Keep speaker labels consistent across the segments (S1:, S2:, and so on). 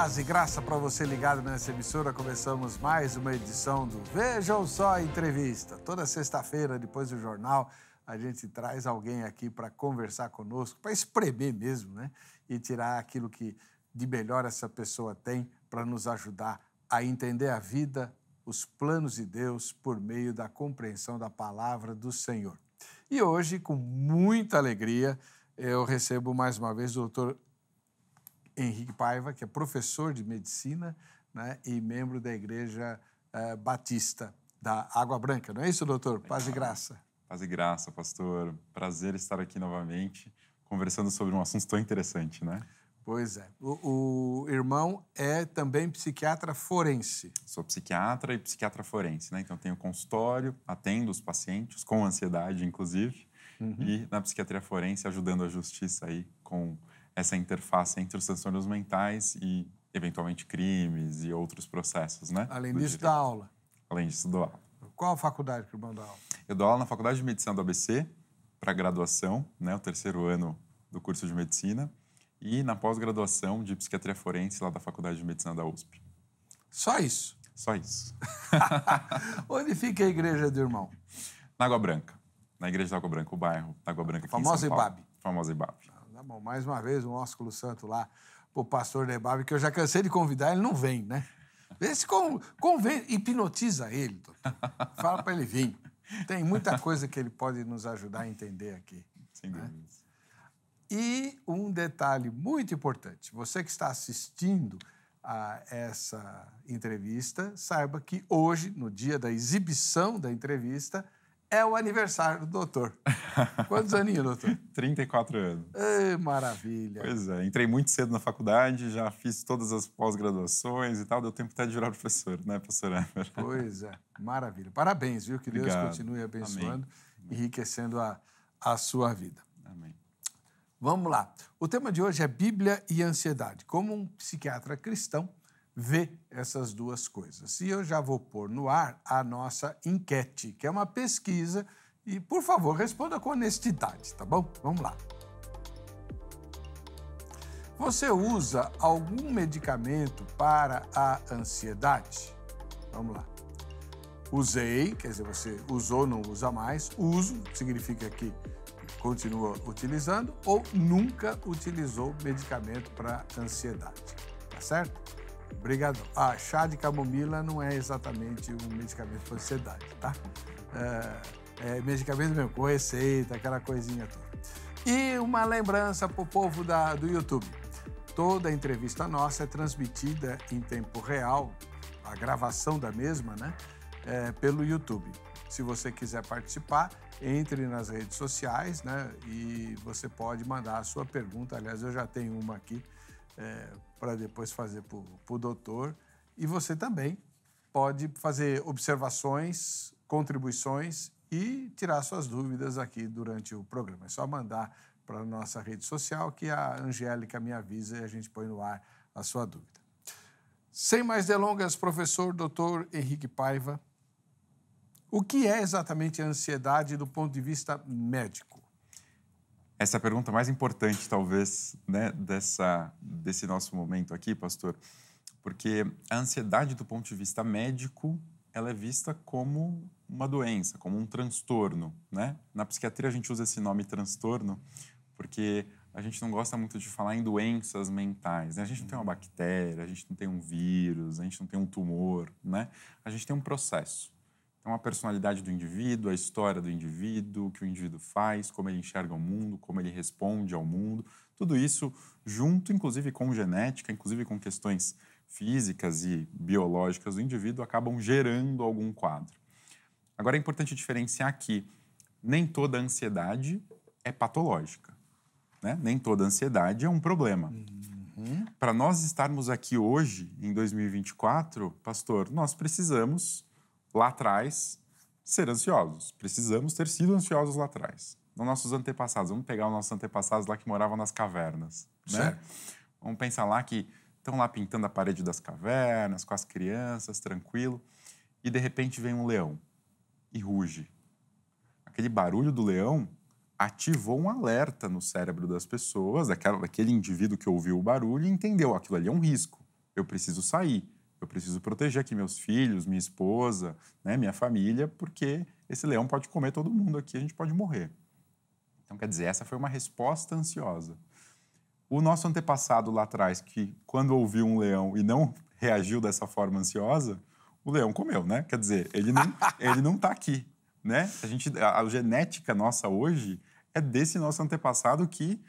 S1: Paz e graça para você ligado nessa emissora. Começamos mais uma edição do Vejam Só a Entrevista. Toda sexta-feira, depois do jornal, a gente traz alguém aqui para conversar conosco, para espremer mesmo, né? E tirar aquilo que de melhor essa pessoa tem para nos ajudar a entender a vida, os planos de Deus por meio da compreensão da palavra do Senhor. E hoje, com muita alegria, eu recebo mais uma vez o doutor Henrique Paiva, que é professor de medicina né, e membro da Igreja eh, Batista da Água Branca. Não é isso, doutor? É Paz e graça.
S2: Paz e graça, pastor. Prazer estar aqui novamente, conversando sobre um assunto tão interessante, né?
S1: Pois é. O, o, irmão é também psiquiatra forense.
S2: Sou psiquiatra e psiquiatra forense, né? Então tenho consultório, atendo os pacientes com ansiedade, inclusive, uhum. e na psiquiatria forense ajudando a justiça aí com essa interface entre os transtornos mentais e, eventualmente, crimes e outros processos, né? Além disso, direito. dá aula. Além disso, dou aula.
S1: Qual a faculdade que o irmão dá aula?
S2: Eu dou aula na Faculdade de Medicina do ABC, para graduação, né, o terceiro ano do curso de Medicina, e na pós-graduação de Psiquiatria Forense, lá da Faculdade de Medicina da USP. Só isso? Só isso.
S1: Onde fica a igreja do irmão?
S2: Na Água Branca. Na igreja da Água Branca, o bairro da Água Branca. A famosa aqui em São Paulo. Ibabe. Famosa Ibabe.
S1: Tá bom, mais uma vez um ósculo santo lá pro pastor Debabe, que eu já cansei de convidar, ele não vem, né? Vê se con, convém, hipnotiza ele, doutor. Fala para ele vir. Tem muita coisa que ele pode nos ajudar a entender aqui. Sem né? dúvida. E um detalhe muito importante: você que está assistindo a essa entrevista, saiba que hoje, no dia da
S2: exibição da entrevista, é o aniversário do doutor. Quantos aninhos, doutor? 34 anos. maravilha. Pois é, entrei muito cedo na faculdade, já fiz todas as pós-graduações e tal, deu tempo até de virar professor, né, professor Pois
S1: é, maravilha. Parabéns, viu? Que Obrigado. Deus continue abençoando e enriquecendo a, a sua vida. Amém. Vamos lá. O tema de hoje é Bíblia e ansiedade. Como um psiquiatra cristão, vê essas duas coisas. E eu já vou pôr no ar a nossa enquete, que é uma pesquisa, e por favor, responda com honestidade, tá bom? Vamos lá. Você usa algum medicamento para a ansiedade? Vamos lá. Usei, quer dizer, você usou, não usa mais. Uso significa que continua utilizando ou nunca utilizou medicamento para ansiedade, tá certo? Obrigado. Ah, chá de camomila não é exatamente um medicamento para ansiedade, tá? É, é medicamento mesmo, com receita, aquela coisinha toda. E uma lembrança para o povo da, do YouTube. Toda entrevista nossa é transmitida em tempo real, a gravação da mesma, né? É, pelo YouTube. Se você quiser participar, entre nas redes sociais, né? E você pode mandar a sua pergunta. Aliás, eu já tenho uma aqui é, para depois fazer para o doutor. E você também pode fazer observações, contribuições e tirar suas dúvidas aqui durante o programa. É só mandar para a nossa rede social que a Angélica me avisa e a gente põe no ar a sua dúvida. Sem mais delongas, professor Dr. Henrique Paiva, o que é exatamente a ansiedade do ponto de vista médico?
S2: essa é a pergunta mais importante, talvez, né, dessa, desse nosso momento aqui, pastor, porque a ansiedade, do ponto de vista médico, ela é vista como uma doença, como um transtorno, né? Na psiquiatria a gente usa esse nome transtorno porque a gente não gosta muito de falar em doenças mentais. Né? A gente não tem uma uhum. bactéria, a gente não tem um vírus, a gente não tem um tumor, né? A gente tem um processo. Então, a personalidade do indivíduo, a história do indivíduo, o que o indivíduo faz, como ele enxerga o mundo, como ele responde ao mundo, tudo isso junto, inclusive com genética, inclusive com questões físicas e biológicas do indivíduo, acabam gerando algum quadro. Agora, é importante diferenciar que nem toda ansiedade é patológica. Né? Nem toda ansiedade é um problema. Uhum. Para nós estarmos aqui hoje, em 2024, pastor, nós precisamos lá atrás ser ansiosos. Precisamos ter sido ansiosos lá atrás. Nos nossos antepassados, vamos pegar os nossos antepassados lá que moravam nas cavernas, né? Certo. Vamos pensar lá que estão lá pintando a parede das cavernas com as crianças, tranquilo, e de repente vem um leão e ruge. Aquele barulho do leão ativou um alerta no cérebro das pessoas, daquela, daquele indivíduo que ouviu o barulho e entendeu aquilo ali é um risco. Eu preciso sair. Eu preciso proteger aqui meus filhos, minha esposa, né, minha família, porque esse leão pode comer todo mundo aqui, a gente pode morrer. Então, quer dizer, essa foi uma resposta ansiosa. O nosso antepassado lá atrás, que quando ouviu um leão e não reagiu dessa forma ansiosa, o leão comeu, né? Quer dizer, ele não, ele não tá aqui, né? A, gente, a, a genética nossa hoje é desse nosso antepassado que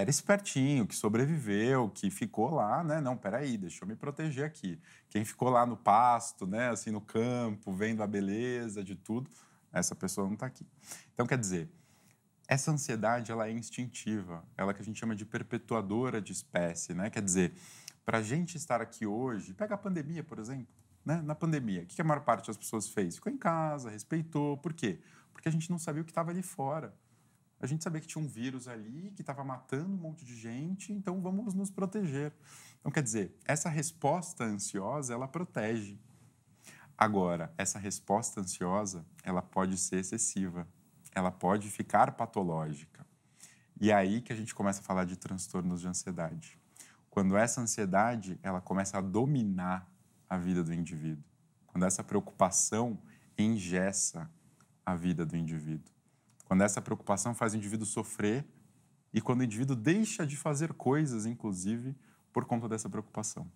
S2: era espertinho, que sobreviveu, que ficou lá, né? Não, peraí, deixa eu me proteger aqui. Quem ficou lá no pasto, né? Assim, no campo, vendo a beleza de tudo, essa pessoa não está aqui. Então, quer dizer, essa ansiedade, ela é instintiva. Ela é que a gente chama de perpetuadora de espécie, né? Quer dizer, para a gente estar aqui hoje, pega a pandemia, por exemplo, né? Na pandemia, o que a maior parte das pessoas fez? Ficou em casa, respeitou. Por quê? Porque a gente não sabia o que estava ali fora. A gente sabia que tinha um vírus ali que estava matando um monte de gente, então vamos nos proteger. Então, quer dizer, essa resposta ansiosa, ela protege. Agora, essa resposta ansiosa, ela pode ser excessiva, ela pode ficar patológica. E é aí que a gente começa a falar de transtornos de ansiedade. Quando essa ansiedade, ela começa a dominar a vida do indivíduo. Quando essa preocupação engessa a vida do indivíduo. Quando essa preocupação faz o indivíduo sofrer e quando o indivíduo deixa de fazer coisas, inclusive, por conta dessa preocupação.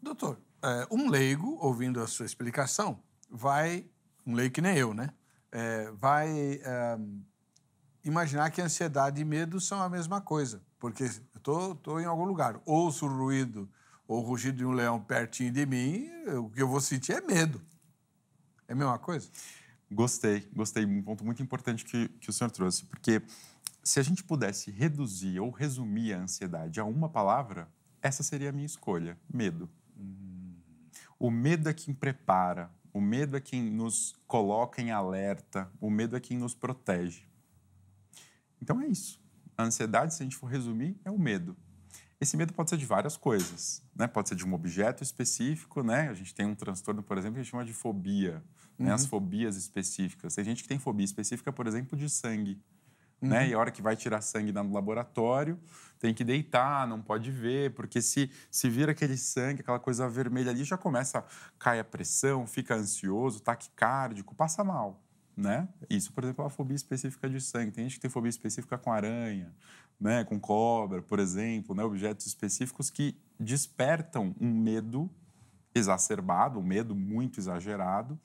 S2: Doutor,
S1: é, um leigo,
S2: ouvindo a sua explicação,
S1: vai, um leigo que nem eu, né? É, vai é, imaginar que ansiedade e medo são a mesma coisa, porque eu estou em algum lugar, ouço o ruído
S2: ou o rugido de um leão pertinho de mim, o que eu vou sentir é medo. É a mesma coisa? Gostei, gostei. Um ponto muito importante que, que o senhor trouxe, porque se a gente pudesse reduzir ou resumir a ansiedade a uma palavra, essa seria a minha escolha: medo. Hum. O medo é quem prepara, o medo é quem nos coloca em alerta, o medo é quem nos protege. Então é isso. A ansiedade, se a gente for resumir, é o medo. Esse medo pode ser de várias coisas, né? Pode ser de um objeto específico, né? A gente tem um transtorno, por exemplo, que a gente chama de fobia né, uhum. as fobias específicas. Tem gente que tem fobia específica, por exemplo, de sangue. Né, uhum. Né? E a hora que vai tirar sangue no laboratório, tem que deitar, não pode ver, porque se, se vira aquele sangue, aquela coisa vermelha ali, já começa a cair a pressão, fica ansioso, taquicárdico, passa mal. Né? Isso, por exemplo, é uma fobia específica de sangue. Tem gente que tem fobia específica com aranha, né? com cobra, por exemplo, né? objetos específicos que despertam um medo exacerbado, um medo muito exagerado,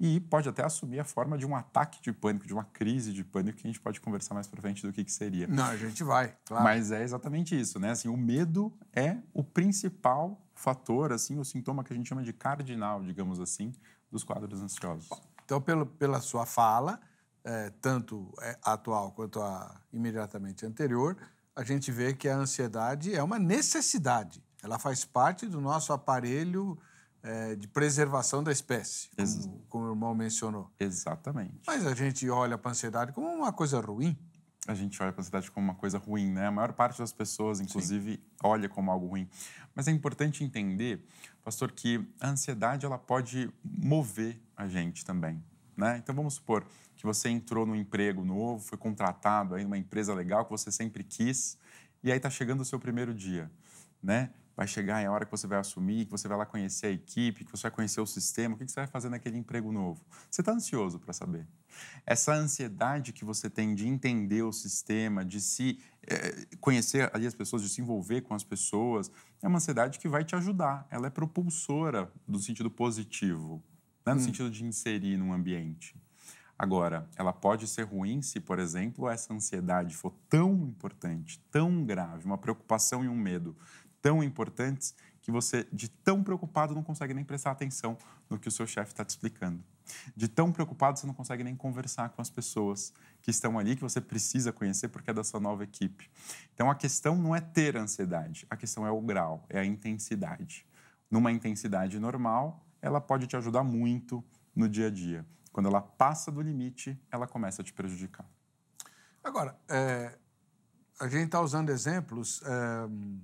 S2: e pode até assumir a forma de um ataque de pânico, de uma crise de pânico, que a gente pode conversar mais para frente do que, que seria. Não, a gente vai, claro. Mas é exatamente isso, né? Assim, o medo é o principal fator, assim, o sintoma que a gente chama de cardinal, digamos assim, dos quadros ansiosos. Então, pelo, pela sua fala, é, tanto é, atual quanto a
S1: imediatamente anterior, a gente vê que a ansiedade é uma necessidade. Ela faz parte do nosso aparelho é, de preservação da espécie, como, como,
S2: o irmão mencionou. Exatamente. Mas a gente olha para a ansiedade como uma coisa ruim. A gente olha para a ansiedade como uma coisa ruim, né? A maior parte das pessoas, inclusive, Sim. olha como algo ruim. Mas é importante entender, pastor, que a ansiedade ela pode mover a gente também. Né? Então vamos supor que você entrou num emprego novo, foi contratado aí numa empresa legal que você sempre quis, e aí está chegando o seu primeiro dia. Né? vai chegar em é hora que você vai assumir, que você vai lá conhecer a equipe, que você vai conhecer o sistema, o que você vai fazer naquele emprego novo. Você está ansioso para saber. Essa ansiedade que você tem de entender o sistema, de se é, conhecer ali as pessoas, de se envolver com as pessoas, é uma ansiedade que vai te ajudar. Ela é propulsora no sentido positivo, né? no hum. sentido de inserir num ambiente. Agora, ela pode ser ruim se, por exemplo, essa ansiedade for tão importante, tão grave, uma preocupação e um medo, tão importantes que você, de tão preocupado, não consegue nem prestar atenção no que o seu chefe está te explicando. De tão preocupado, você não consegue nem conversar com as pessoas que estão ali, que você precisa conhecer porque é da sua nova equipe. Então, a questão não é ter ansiedade, a questão é o grau, é a intensidade. Numa intensidade normal, ela pode te ajudar muito no dia a dia. Quando ela passa do limite, ela começa a te prejudicar.
S1: Agora, é, a gente está usando exemplos. É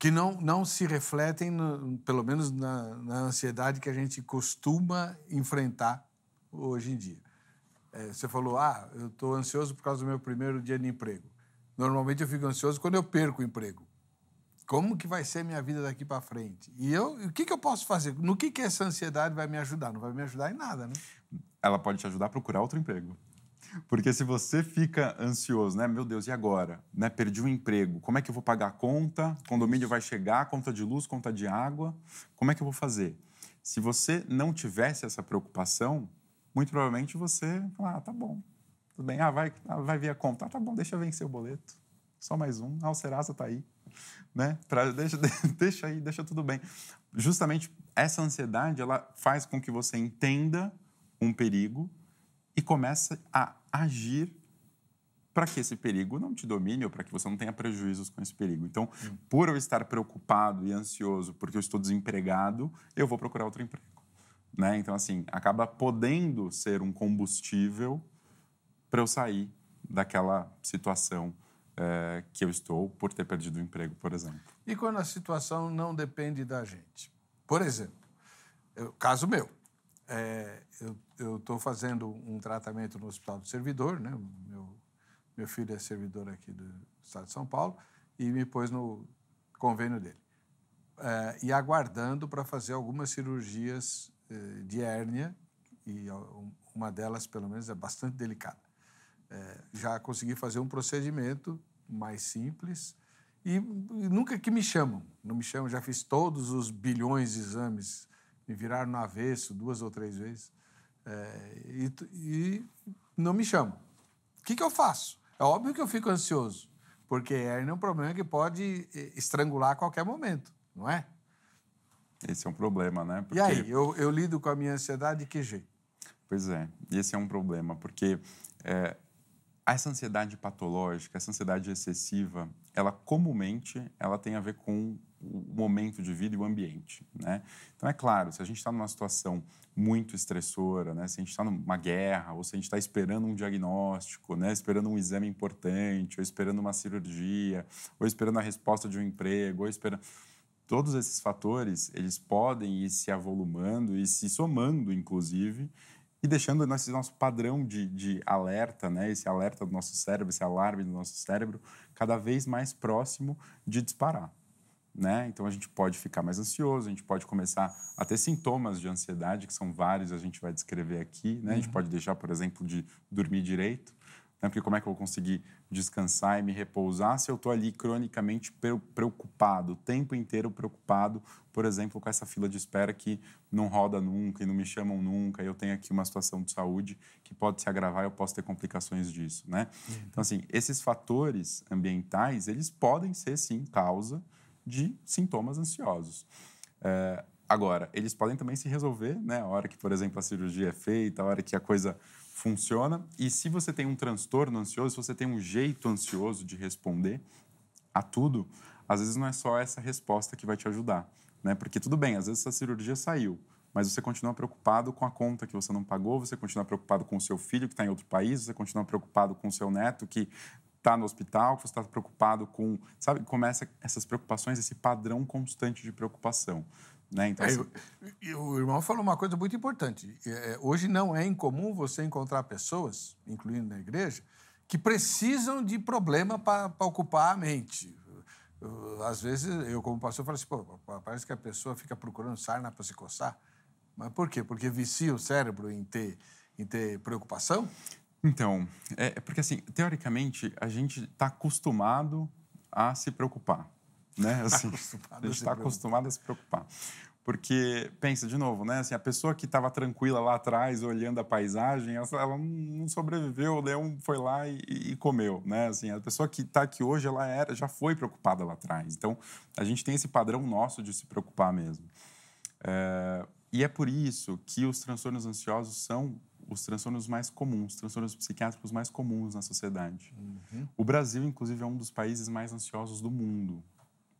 S1: que não, não se refletem, no, pelo menos na, na, ansiedade que a gente costuma enfrentar hoje em dia. É, você falou, ah, eu estou ansioso por causa do meu primeiro dia de emprego. Normalmente eu fico ansioso quando eu perco o emprego. Como que vai ser minha vida daqui para frente? E eu, o que, que eu posso fazer? No que, que essa ansiedade vai me ajudar? Não vai me ajudar em nada, né?
S2: Ela pode te ajudar a procurar outro emprego. Porque se você fica ansioso, né? Meu Deus, e agora? Né? Perdi o um emprego. Como é que eu vou pagar a conta? Condomínio vai chegar, conta de luz, conta de água. Como é que eu vou fazer? Se você não tivesse essa preocupação, muito provavelmente você fala, ah, tá bom, tudo bem, ah, vai, ah, vai vir a conta, ah, tá bom, deixa vencer o boleto, só mais um, ah, o Serasa tá aí, né? Pra, deixa, deixa aí, deixa tudo bem. Justamente essa ansiedade, ela faz com que você entenda um perigo e começa a agir para que esse perigo não te domine ou para que você não tenha prejuízos com esse perigo. Então, hum. por eu estar preocupado e ansioso porque eu estou desempregado, eu vou procurar outro emprego. Né? Então, assim, acaba podendo ser um combustível para eu sair daquela situação é, que eu estou por ter perdido o emprego, por exemplo.
S1: E quando a situação não depende da gente? Por exemplo, eu, caso meu, é, eu eu estou fazendo um tratamento no Hospital do Servidor, né? Meu, meu filho é servidor aqui do Estado de São Paulo e me pôs no convênio dele. É, e aguardando para fazer algumas cirurgias eh, de hérnia, e uma delas, pelo menos, é bastante delicada. É, já consegui fazer um procedimento mais simples e, e nunca que me chamam. Não me chamam, já fiz todos os bilhões de exames, me viraram no avesso duas ou três vezes. É, e, e, não me chamam. O que, que eu faço? É óbvio que eu fico ansioso, porque hérnia é um problema que pode eh, estrangular a qualquer momento, não é?
S2: Esse é um problema, né? Porque... E aí, eu,
S1: eu lido com a minha ansiedade de que jeito?
S2: Pois é, esse é um problema, porque é, essa ansiedade patológica, essa ansiedade excessiva, ela comumente ela tem a ver com o momento de vida e o ambiente. Né? Então, é claro, se a gente está numa situação muito estressora, né? se a gente está numa guerra, ou se a gente está esperando um diagnóstico, né? esperando um exame importante, ou esperando uma cirurgia, ou esperando a resposta de um emprego, ou esperando todos esses fatores eles podem ir se avolumando e se somando, inclusive, e deixando esse nosso padrão de, de, alerta, né? esse alerta do nosso cérebro, esse alarme do nosso cérebro, cada vez mais próximo de disparar né? Então a gente pode ficar mais ansioso, a gente pode começar a ter sintomas de ansiedade, que são vários, a gente vai descrever aqui, né? A gente uhum. pode deixar, por exemplo, de dormir direito, né? Porque como é que eu vou conseguir descansar e me repousar se eu estou ali cronicamente preocupado, o tempo inteiro preocupado, por exemplo, com essa fila de espera que não roda nunca e não me chamam nunca, e eu tenho aqui uma situação de saúde que pode se agravar, eu posso ter complicações disso, né? Uhum. Então assim, esses fatores ambientais, eles podem ser sim causa de sintomas ansiosos. É, agora, eles podem também se resolver, né? A hora que, por exemplo, a cirurgia é feita, a hora que a coisa funciona. E se você tem um transtorno ansioso, se você tem um jeito ansioso de responder a tudo, às vezes não é só essa resposta que vai te ajudar, né? Porque tudo bem, às vezes essa cirurgia saiu, mas você continua preocupado com a conta que você não pagou, você continua preocupado com o seu filho que está em outro país, você continua preocupado com o seu neto que está no hospital, que você está preocupado com. Sabe? Começa essas preocupações, esse padrão constante de preocupação. Né? Então, é, assim eu, o irmão falou uma coisa muito importante. É, é, hoje não é incomum você encontrar pessoas,
S1: incluindo na igreja, que precisam de problema para ocupar a mente. Às vezes, eu, como pastor, falo assim: pô, parece que a pessoa fica procurando sarna para se coçar. Mas por quê? Porque vicia o cérebro em ter, em ter preocupação?
S2: Então, é, é porque assim, teoricamente, a gente está acostumado a se preocupar, né? Tá assim, acostumado a gente está acostumado a se preocupar. Porque, pensa de novo, né? Assim, a pessoa que estava tranquila lá atrás, olhando a paisagem, ela, ela não sobreviveu, né? foi lá e, e, comeu, né? Assim, a pessoa que está aqui hoje, ela era, já foi preocupada lá atrás. Então, a gente tem esse padrão nosso de se preocupar mesmo. É, e é por isso que os transtornos ansiosos são os transtornos mais comuns, transtornos psiquiátricos mais comuns na sociedade. Uhum. O Brasil, inclusive, é um dos países mais ansiosos do mundo.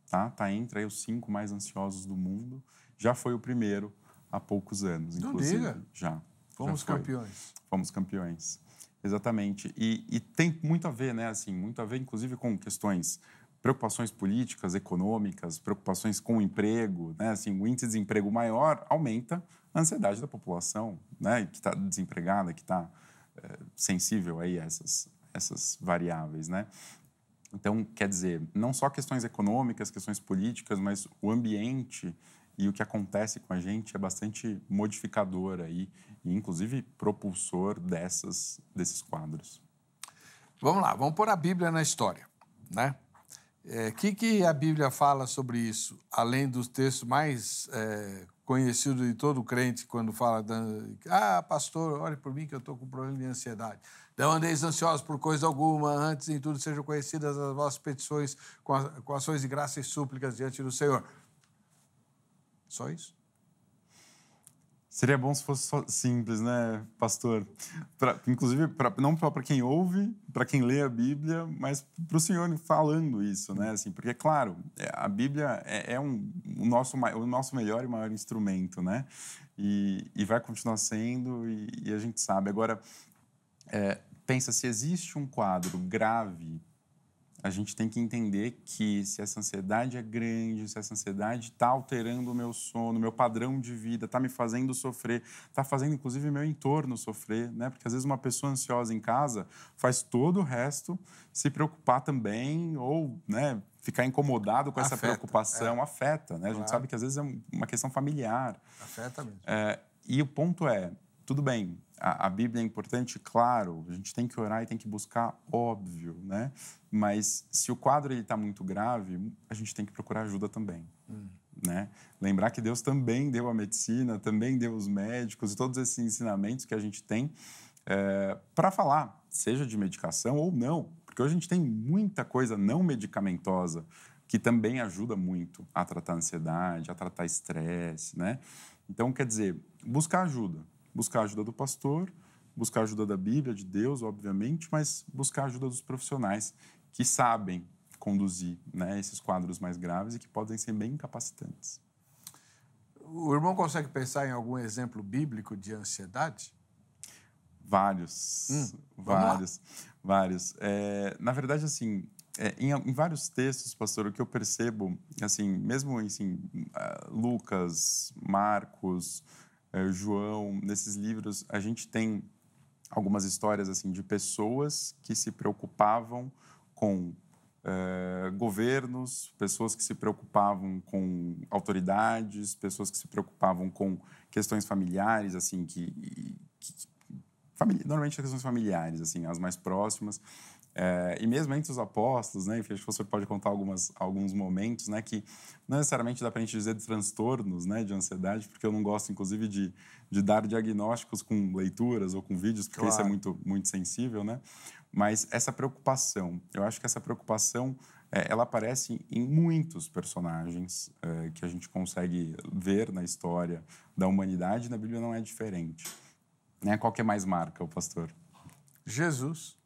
S2: Tá, tá entre os cinco mais ansiosos do mundo. Já foi o primeiro há poucos anos, Não inclusive. Diga. Já. Fomos já campeões. Fomos campeões. Exatamente. E, e, tem muito a ver, né? Assim, muito a ver, inclusive, com questões preocupações políticas, econômicas, preocupações com o emprego, né? assim, o índice de desemprego maior aumenta a ansiedade da população, né? que está desempregada, que está é, eh, sensível aí a essas, essas variáveis. Né? Então, quer dizer, não só questões econômicas, questões políticas, mas o ambiente e o que acontece com a gente é bastante modificador aí, e inclusive propulsor dessas, desses quadros. Vamos lá, vamos pôr a Bíblia na história, né?
S1: O é, que, que a Bíblia fala sobre isso, além dos textos mais é, conhecidos de todo crente, quando fala, da, ah, pastor, ore por mim que eu estou com problema de ansiedade. Não andeis ansiosos por coisa alguma, antes em tudo sejam conhecidas as vossas petições com, a, com ações de graça e súplicas diante do Senhor. Só isso?
S2: Seria bom se fosse simples, né, pastor? Pra, inclusive, pra, não só para quem ouve, para quem lê a Bíblia, mas para o senhor falando isso, né? Assim, porque, claro, é, a Bíblia é, é um, o, nosso, o nosso melhor e maior instrumento, né? E, e vai continuar sendo, e, e, a gente sabe. Agora, é, pensa, se existe um quadro grave a gente tem que entender que se essa ansiedade é grande, se essa ansiedade está alterando o meu sono, meu padrão de vida, está me fazendo sofrer, está fazendo inclusive meu entorno sofrer, né? Porque às vezes uma pessoa ansiosa em casa faz todo o resto se preocupar também ou, né? Ficar incomodado com essa afeta, preocupação é. afeta, né? Claro. A gente sabe que às vezes é uma questão familiar.
S1: Afeta mesmo.
S2: É, e o ponto é, tudo bem, a, a, Bíblia é importante, claro, a gente tem que orar e tem que buscar, óbvio, né? Mas se o quadro está muito grave, a gente tem que procurar ajuda também. Hum. Né? Lembrar que Deus também deu a medicina, também deu os médicos e todos esses ensinamentos que a gente tem é, para falar, seja de medicação ou não, porque hoje a gente tem muita coisa não medicamentosa que também ajuda muito a tratar ansiedade, a tratar estresse, né? Então, quer dizer, buscar ajuda buscar a ajuda do pastor, buscar a ajuda da Bíblia, de Deus, obviamente, mas buscar a ajuda dos profissionais que sabem conduzir né, esses quadros mais graves e que podem ser bem capacitantes.
S1: O irmão consegue pensar em algum exemplo bíblico de ansiedade?
S2: Vários, hum, vários, vários. É, na verdade, assim, é, em, em, vários textos, pastor, o que eu percebo, assim, mesmo assim, ah, Lucas, Marcos, é, João, nesses livros, a gente tem algumas histórias assim de pessoas que se preocupavam com é, governos, pessoas que se preocupavam com autoridades, pessoas que se preocupavam com questões familiares, assim, que, que, que normalmente as questões familiares, assim, as mais próximas, é, e mesmo entre os apóstolos, né, acho que você pode contar algumas, alguns momentos, né, que não necessariamente dá para a gente dizer de transtornos, né, de ansiedade, porque eu não gosto, inclusive, de, de dar diagnósticos com leituras ou com vídeos, porque claro. isso é muito, muito sensível, né? Mas essa preocupação, eu acho que essa preocupação, é, ela aparece em muitos personagens é, que a gente consegue ver na história da humanidade, na Bíblia não é diferente. Né? Qual que é mais marca, o pastor? Jesus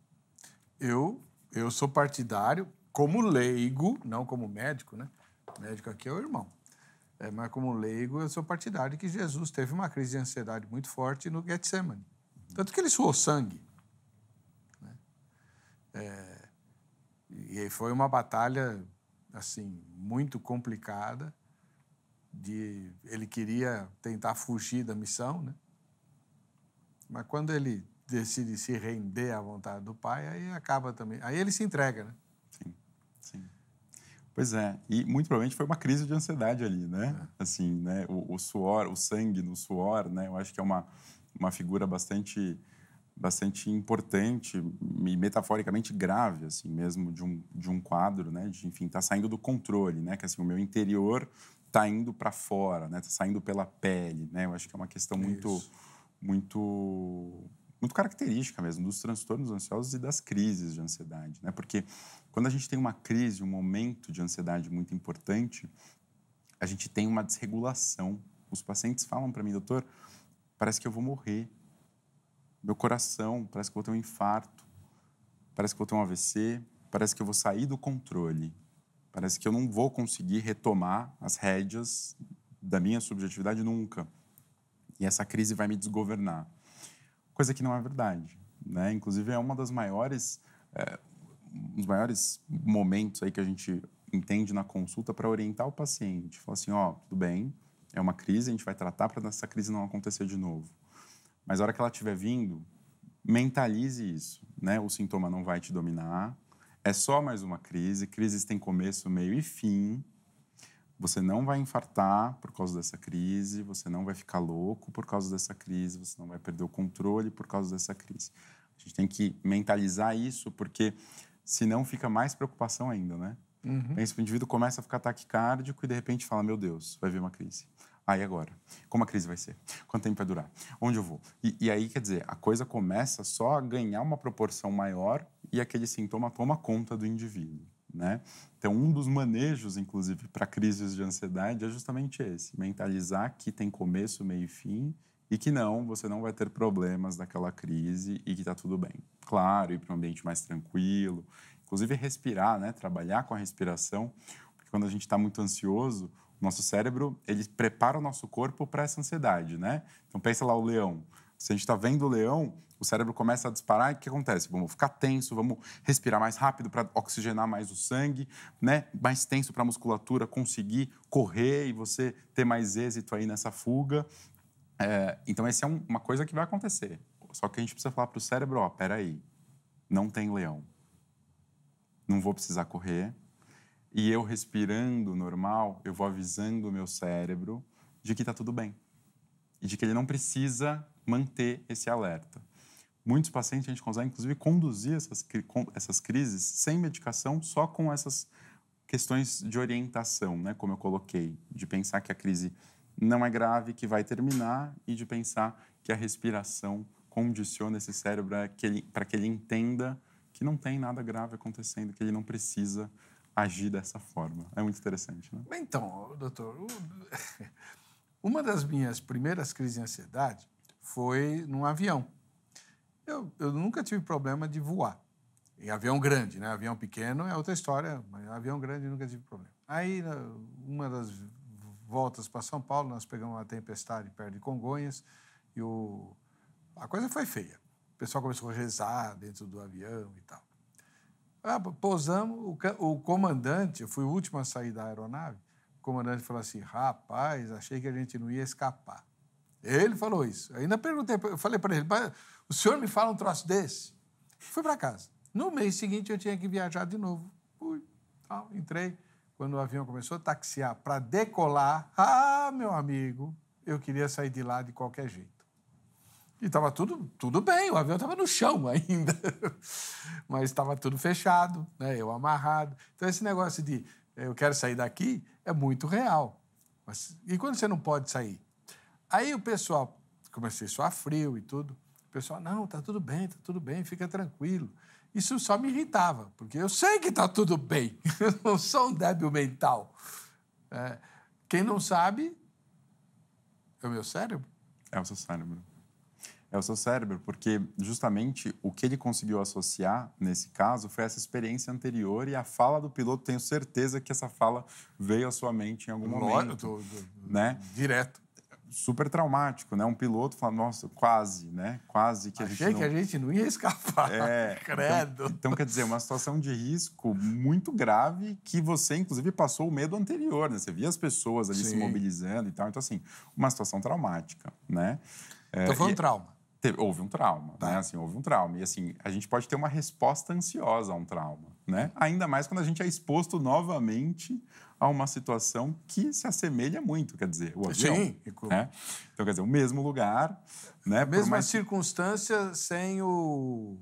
S2: eu, eu sou partidário, como leigo,
S1: não como médico, né? O médico aqui é o irmão. É, mas como leigo, eu sou partidário que Jesus teve uma crise de ansiedade muito forte no Getsemane. Tanto que ele suou sangue. Né? É, e foi uma batalha, assim, muito complicada. De, ele queria tentar fugir da missão, né? Mas quando ele decide se render à vontade do pai, aí acaba também. Aí ele se entrega, né? Sim,
S2: sim. Pois é, e muito provavelmente foi uma crise de ansiedade ali, né? É. Assim, né? O, o, suor, o sangue no suor, né? Eu acho que é uma, uma figura bastante bastante importante e metaforicamente grave assim mesmo de um, de um quadro né de enfim tá saindo do controle né que assim o meu interior tá indo para fora né tá saindo pela pele né eu acho que é uma questão muito Isso. muito muito característica mesmo dos transtornos ansiosos e das crises de ansiedade, né? Porque quando a gente tem uma crise, um momento de ansiedade muito importante, a gente tem uma desregulação. Os pacientes falam para mim, doutor, parece que eu vou morrer. Meu coração, parece que eu vou ter um infarto. Parece que eu vou ter um AVC, parece que eu vou sair do controle. Parece que eu não vou conseguir retomar as rédeas da minha subjetividade nunca. E essa crise vai me desgovernar coisa que não é verdade. Né? Inclusive, é uma das maiores, é, um dos maiores momentos aí que a gente entende na consulta para orientar o paciente. Falar assim, ó, oh, tudo bem, é uma crise, a gente vai tratar para essa crise não acontecer de novo. Mas a hora que ela estiver vindo, mentalize isso, né? O sintoma não vai te dominar, é só mais uma crise, crises têm começo, meio e fim, você não vai infartar por causa dessa crise, você não vai ficar louco por causa dessa crise, você não vai perder o controle por causa dessa crise. A gente tem que mentalizar isso, porque senão fica mais preocupação ainda, né? Uhum. Pensa, o indivíduo começa a ficar taquicárdico e de repente fala: Meu Deus, vai vir uma crise. Aí ah, agora? Como a crise vai ser? Quanto tempo vai durar? Onde eu vou? E, e, aí, quer dizer, a coisa começa só a ganhar uma proporção maior e aquele sintoma toma conta do indivíduo. Né? Então, um dos manejos, inclusive, para crises de ansiedade é justamente esse: mentalizar que tem começo, meio e fim e que não, você não vai ter problemas daquela crise e que está tudo bem. Claro, ir para um ambiente mais tranquilo, inclusive respirar, né? trabalhar com a respiração, porque quando a gente está muito ansioso, o nosso cérebro ele prepara o nosso corpo para essa ansiedade. Né? Então, pensa lá o leão. Se a gente está vendo o leão, o cérebro começa a disparar e o que acontece? Vamos ficar tenso, vamos respirar mais rápido para oxigenar mais o sangue, né? mais tenso para a musculatura conseguir correr e você ter mais êxito aí nessa fuga. É, então, essa é um, uma coisa que vai acontecer. Só que a gente precisa falar para o cérebro: ó, peraí, não tem leão. Não vou precisar correr. E eu respirando normal, eu vou avisando o meu cérebro de que está tudo bem. E de que ele não precisa manter esse alerta. Muitos pacientes a gente consegue, inclusive, conduzir essas, essas crises sem medicação, só com essas questões de orientação, né? como eu coloquei, de pensar que a crise não é grave, que vai terminar, e de pensar que a respiração condiciona esse cérebro para que ele entenda que não tem nada grave acontecendo, que ele não precisa agir dessa forma. É muito interessante, né? Então, doutor, uma das minhas
S1: primeiras crises de ansiedade foi num avião. Eu, eu nunca tive problema de voar. Em avião grande, né? Avião pequeno é outra história, mas avião grande nunca tive problema. Aí, uma das voltas para São Paulo, nós pegamos uma tempestade perto de Congonhas e o... a coisa foi feia. O pessoal começou a rezar dentro do avião e tal. Ah, pousamos, o, o comandante, eu fui o último a sair da aeronave, o comandante falou assim: rapaz, achei que a gente não ia escapar. Ele falou isso. Ainda perguntei, eu falei para ele, o senhor me fala um troço desse? Fui para casa. No mês seguinte eu tinha que viajar de novo. Fui, tal, entrei. Quando o avião começou a taxiar para decolar, ah, meu amigo, eu queria sair de lá de qualquer jeito. E estava tudo, tudo bem, o avião estava no chão ainda. Mas estava tudo fechado, né? eu amarrado. Então, esse negócio de eu quero sair daqui é muito real. Mas, e quando você não pode sair? Aí o pessoal, comecei a suar frio e tudo. O pessoal, não, tá tudo bem, tá tudo bem, fica tranquilo. Isso só me irritava, porque eu sei que tá tudo bem. Eu não sou um débil mental. É, quem não sabe é o meu
S2: cérebro. É o seu cérebro. É o seu cérebro, porque justamente o que ele conseguiu associar nesse caso foi essa experiência anterior e a fala do piloto. Tenho certeza que essa fala veio à sua mente em algum Lógico, momento, tô, tô, né? Direto super traumático, né? Um piloto fala, nossa, quase, né? Quase que Achei a gente. Achei não... que a gente não ia escapar. É, então, credo. Então, então, quer dizer, uma situação de risco muito grave que você, inclusive, passou o medo anterior, né? Você via as pessoas ali Sim. se mobilizando e tal. Então, assim, uma situação traumática, né? Então foi um e... trauma. houve um trauma, né? tá. né? Assim, houve um trauma. E assim, a gente pode ter uma resposta ansiosa a um trauma, né? Ainda mais quando a gente é exposto novamente a uma situação que se assemelha muito, quer dizer, o avião. Sim. Né? Então, quer dizer, o mesmo lugar. Né, Mesma mais... circunstância sem o,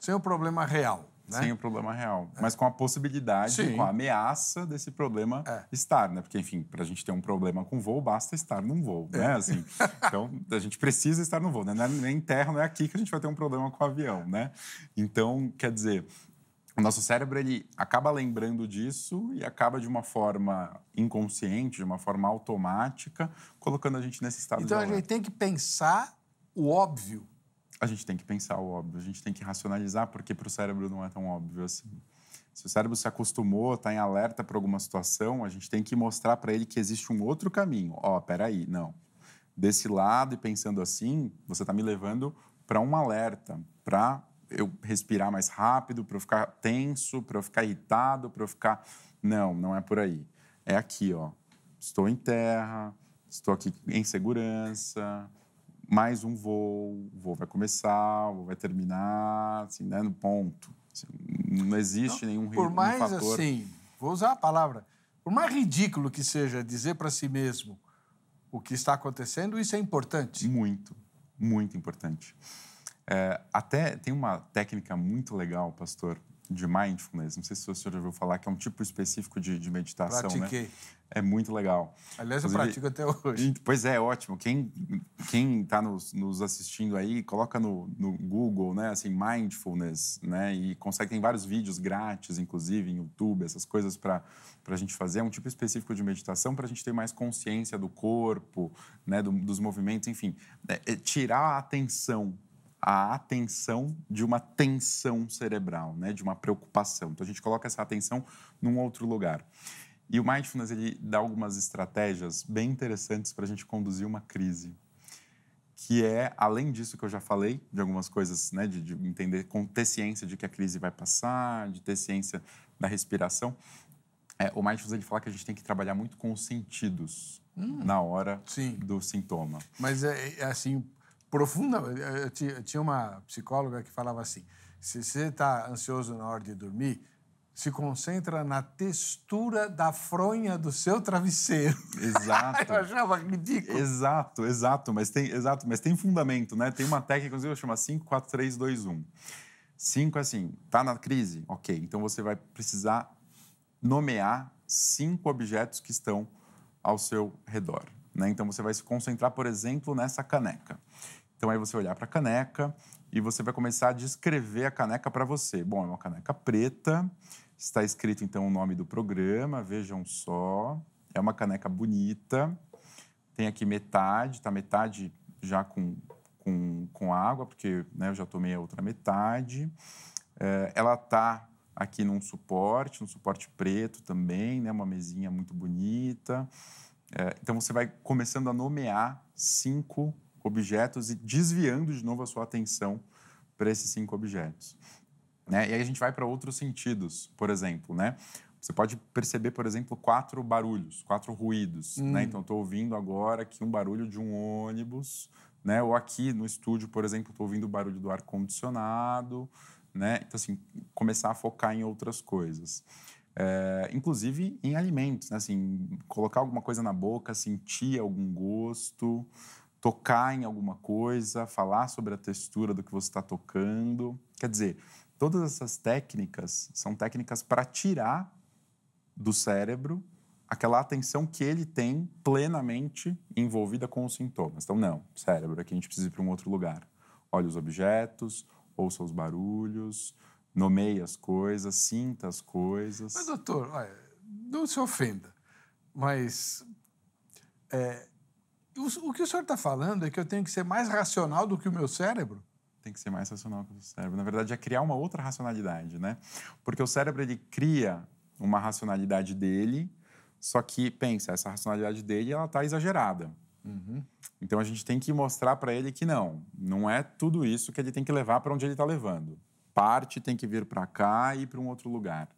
S2: sem o problema real. Né? Sem o problema real, é. mas com a possibilidade, Sim. com a ameaça desse problema é. estar, né? Porque, enfim, para a gente ter um problema com voo, basta estar num voo, né? é. né? Assim, então, a gente precisa estar no voo, né? É nem terra, não é aqui que a gente vai ter um problema com o avião, né? Então, quer dizer, o nosso cérebro ele acaba lembrando disso e acaba de uma forma inconsciente, de uma forma automática, colocando a gente nesse estado então, de Então a gente tem que pensar o óbvio. A gente tem que pensar o óbvio, a gente tem que racionalizar porque para o cérebro não é tão óbvio assim. Se o cérebro se acostumou, está em alerta para alguma situação, a gente tem que mostrar para ele que existe um outro caminho. Ó, oh, peraí, não. Desse lado e pensando assim, você está me levando para um alerta, para eu respirar mais rápido, para eu ficar tenso, para eu ficar irritado, para eu ficar. Não, não é por aí. É aqui, ó. Estou em terra, estou aqui em segurança, mais um voo, o voo vai começar, o voo vai terminar, assim, né, no ponto. Assim, não existe então, nenhum Por mais um fator... assim,
S1: vou usar a palavra, por mais ridículo que seja dizer para si mesmo o que está acontecendo,
S2: isso é importante. Muito, muito importante. É, até tem uma técnica muito legal, pastor, de mindfulness. Não sei se o senhor já ouviu falar, que é um tipo específico de, de meditação. Né? Pratiquei. Né? É muito legal. Aliás, Inclusive, eu pratico até hoje. Pois é, ótimo. Quem está nos, nos, assistindo aí, coloca no, no, Google, né? Assim, mindfulness, né? E consegue, tem vários vídeos grátis, inclusive, em YouTube, essas coisas para a gente fazer. É um tipo específico de meditação para a gente ter mais consciência do corpo, né? Do, dos movimentos, enfim. É, é tirar a atenção a atenção de uma tensão cerebral, né, de uma preocupação. Então a gente coloca essa atenção num outro lugar. E o mindfulness ele dá algumas estratégias bem interessantes para a gente conduzir uma crise, que é além disso que eu já falei de algumas coisas, né, de, de entender, ter ciência de que a crise vai passar, de ter ciência da respiração. É, o mindfulness ele fala que a gente tem que trabalhar muito com os sentidos hum, na hora sim. do sintoma.
S1: Mas é, é assim profunda. Eh, eh, tinha uma psicóloga que falava assim: se você está ansioso na hora de dormir, se concentra na textura da fronha do seu travesseiro.
S2: Exato. eu
S1: achava ridículo.
S2: Exato, exato, mas tem, exato, mas tem fundamento, né? Tem uma técnica, inclusive, chama 54321. 5 é assim, tá na crise? OK, então você vai precisar nomear cinco objetos que estão ao seu redor, né? Então você vai se concentrar, por exemplo, nessa caneca. Então aí você olhar para a caneca e você vai começar a descrever a caneca para você. Bom, é uma caneca preta, está escrito então o nome do programa, vejam só. É uma caneca bonita, tem aqui metade, está metade já com, com, com água, porque né, eu já tomei a outra metade. É, ela está aqui num suporte, um suporte preto também, né, uma mesinha muito bonita. É, então você vai começando a nomear cinco objetos e desviando de novo a sua atenção para esses cinco objetos. Né? E aí a gente vai para outros sentidos, por exemplo, né? Você pode perceber, por exemplo, quatro barulhos, quatro ruídos, né? hum. né? Então, estou ouvindo agora aqui um barulho de um ônibus, né? Ou aqui no estúdio, por exemplo, estou ouvindo o barulho do ar-condicionado, né? Então, assim, começar a focar em outras coisas. É, inclusive em alimentos, né? Assim, colocar alguma coisa na boca, sentir algum gosto, tocar em alguma coisa, falar sobre a textura do que você está tocando. Quer dizer, todas essas técnicas são técnicas para tirar do cérebro aquela atenção que ele tem plenamente envolvida com os sintomas. Então, não, cérebro, aqui a gente precisa ir para um outro lugar. Olha os objetos, ouça os barulhos, nomeie as coisas, sinta as coisas. Mas, doutor,
S1: olha, não se ofenda, mas é, o, o que o senhor
S2: está falando é que eu tenho que ser mais racional do que o meu cérebro? tem que ser mais racional que o cérebro. Na verdade, é criar uma outra racionalidade, né? Porque o cérebro ele cria uma racionalidade dele, só que pensa, essa racionalidade dele ela está exagerada. Uhum. Então a gente tem que mostrar para ele que não, não é tudo isso que ele tem que levar para onde ele está levando. Parte tem que vir para cá e para um outro lugar,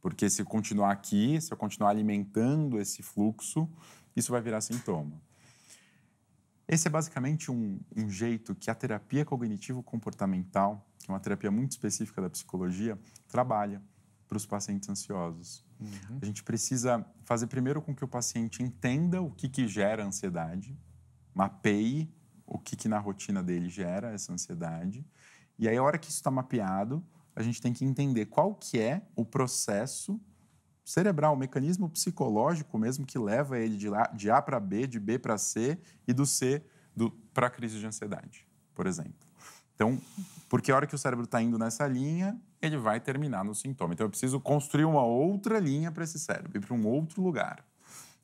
S2: porque se continuar aqui, se eu continuar alimentando esse fluxo, isso vai virar sintoma. Esse é basicamente um, um jeito que a terapia cognitivo-comportamental, que é uma terapia muito específica da psicologia, trabalha para os pacientes ansiosos. Uhum. A gente precisa fazer primeiro com que o paciente entenda o que, que gera ansiedade, mapeie o que, que na rotina dele gera essa ansiedade. E aí, a hora que isso está mapeado, a gente tem que entender qual que é o processo cerebral, o mecanismo psicológico mesmo que leva ele de, lá, de A para B, de B para C e do C para a crise de ansiedade, por exemplo. Então, porque a hora que o cérebro está indo nessa linha, ele vai terminar no sintoma. Então, eu preciso construir uma outra linha para esse cérebro, ir para um outro lugar.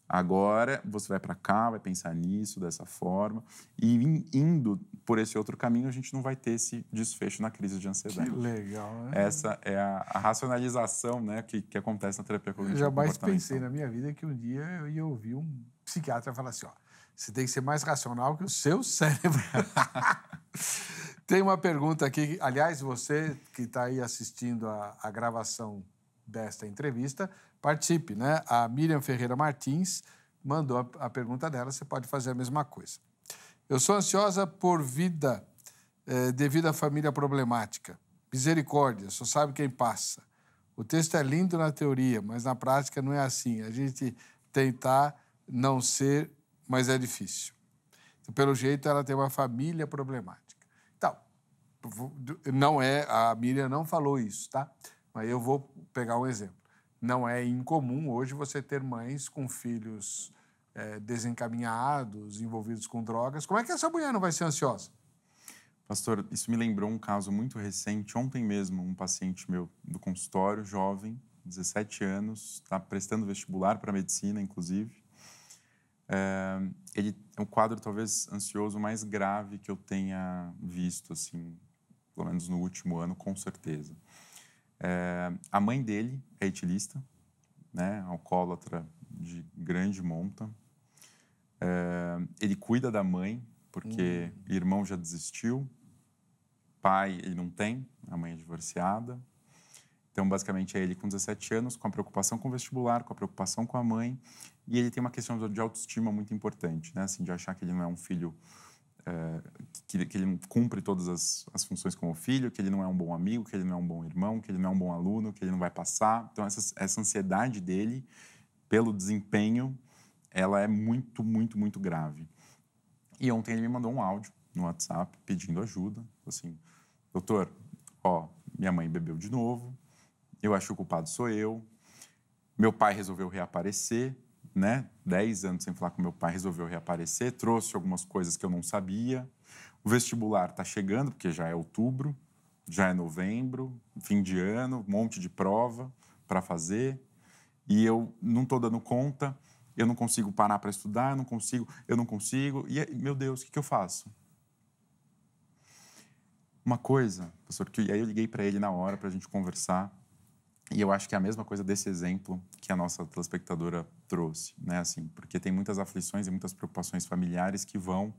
S2: Agora você vai para cá, vai pensar nisso dessa forma e indo por esse outro caminho a gente não vai ter esse desfecho na crise de ansiedade. Que
S1: legal. Né? Essa
S2: é a, a, racionalização, né, que, que acontece na terapia cognitiva. Eu jamais pensei na
S1: minha vida que um dia eu ia ouvir um psiquiatra falar assim, ó, você tem que ser mais racional que o seu cérebro. tem uma pergunta aqui, aliás, você que está aí assistindo a, a gravação desta entrevista participe, né? A Miriam Ferreira Martins mandou a, a pergunta dela, você pode fazer a mesma coisa. Eu sou ansiosa por vida eh, devido à família problemática. Misericórdia, só sabe quem passa. O texto é lindo na teoria, mas na prática não é assim. A gente tentar não ser, mas é difícil. pelo jeito, ela tem uma família problemática. Então, não é, a Miriam não falou isso, tá? Mas eu vou pegar um exemplo não é incomum hoje você ter mães com filhos é, desencaminhados, envolvidos com drogas. Como é que essa mulher não vai ser ansiosa?
S2: Pastor, isso me lembrou um caso muito recente. Ontem mesmo, um paciente meu do consultório, jovem, 17 anos, está prestando vestibular para medicina, inclusive. É, ele é o quadro talvez ansioso mais grave que eu tenha visto, assim, pelo menos no último ano, com certeza. É, a mãe dele é etilista, né, alcoólatra de grande monta. É, ele cuida da mãe, porque uhum. irmão já desistiu, pai ele não tem, a mãe é divorciada. Então, basicamente, é ele com 17 anos, com a preocupação com o vestibular, com a preocupação com a mãe. E ele tem uma questão de autoestima muito importante, né? Assim, de achar que ele não é um filho é, que, que, ele cumpre todas as, as funções como filho, que ele não é um bom amigo, que ele não é um bom irmão, que ele não é um bom aluno, que ele não vai passar. Então, essa, essa ansiedade dele pelo desempenho, ela é muito, muito, muito grave. E ontem ele me mandou um áudio no WhatsApp pedindo ajuda, assim, doutor, ó, minha mãe bebeu de novo, eu acho que o culpado sou eu, meu pai resolveu reaparecer, né? Dez anos sem falar com meu pai, resolveu reaparecer, trouxe algumas coisas que eu não sabia. O vestibular está chegando, porque já é outubro, já é novembro, fim de ano, um monte de prova para fazer. E eu não estou dando conta, eu não consigo parar para estudar, eu não consigo, eu não consigo. E, meu Deus, o que, que eu faço? Uma coisa, professor, que aí eu liguei para ele na hora para a gente conversar. E eu acho que é a mesma coisa desse exemplo que a nossa telespectadora trouxe, né? Assim, porque tem muitas aflições e muitas preocupações familiares que vão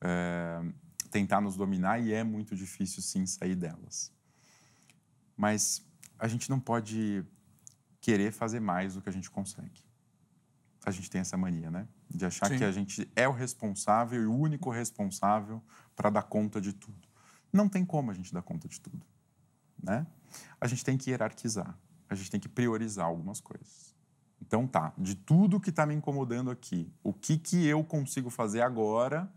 S2: é, tentar nos dominar e é muito difícil sim sair delas. Mas a gente não pode querer fazer mais do que a gente consegue. A gente tem essa mania, né? De achar sim. que a gente é o responsável e o único responsável para dar conta de tudo. Não tem como a gente dar conta de tudo, né? a gente tem que hierarquizar, a gente tem que priorizar algumas coisas. Então tá, de tudo que está me incomodando aqui, o que que eu consigo fazer agora?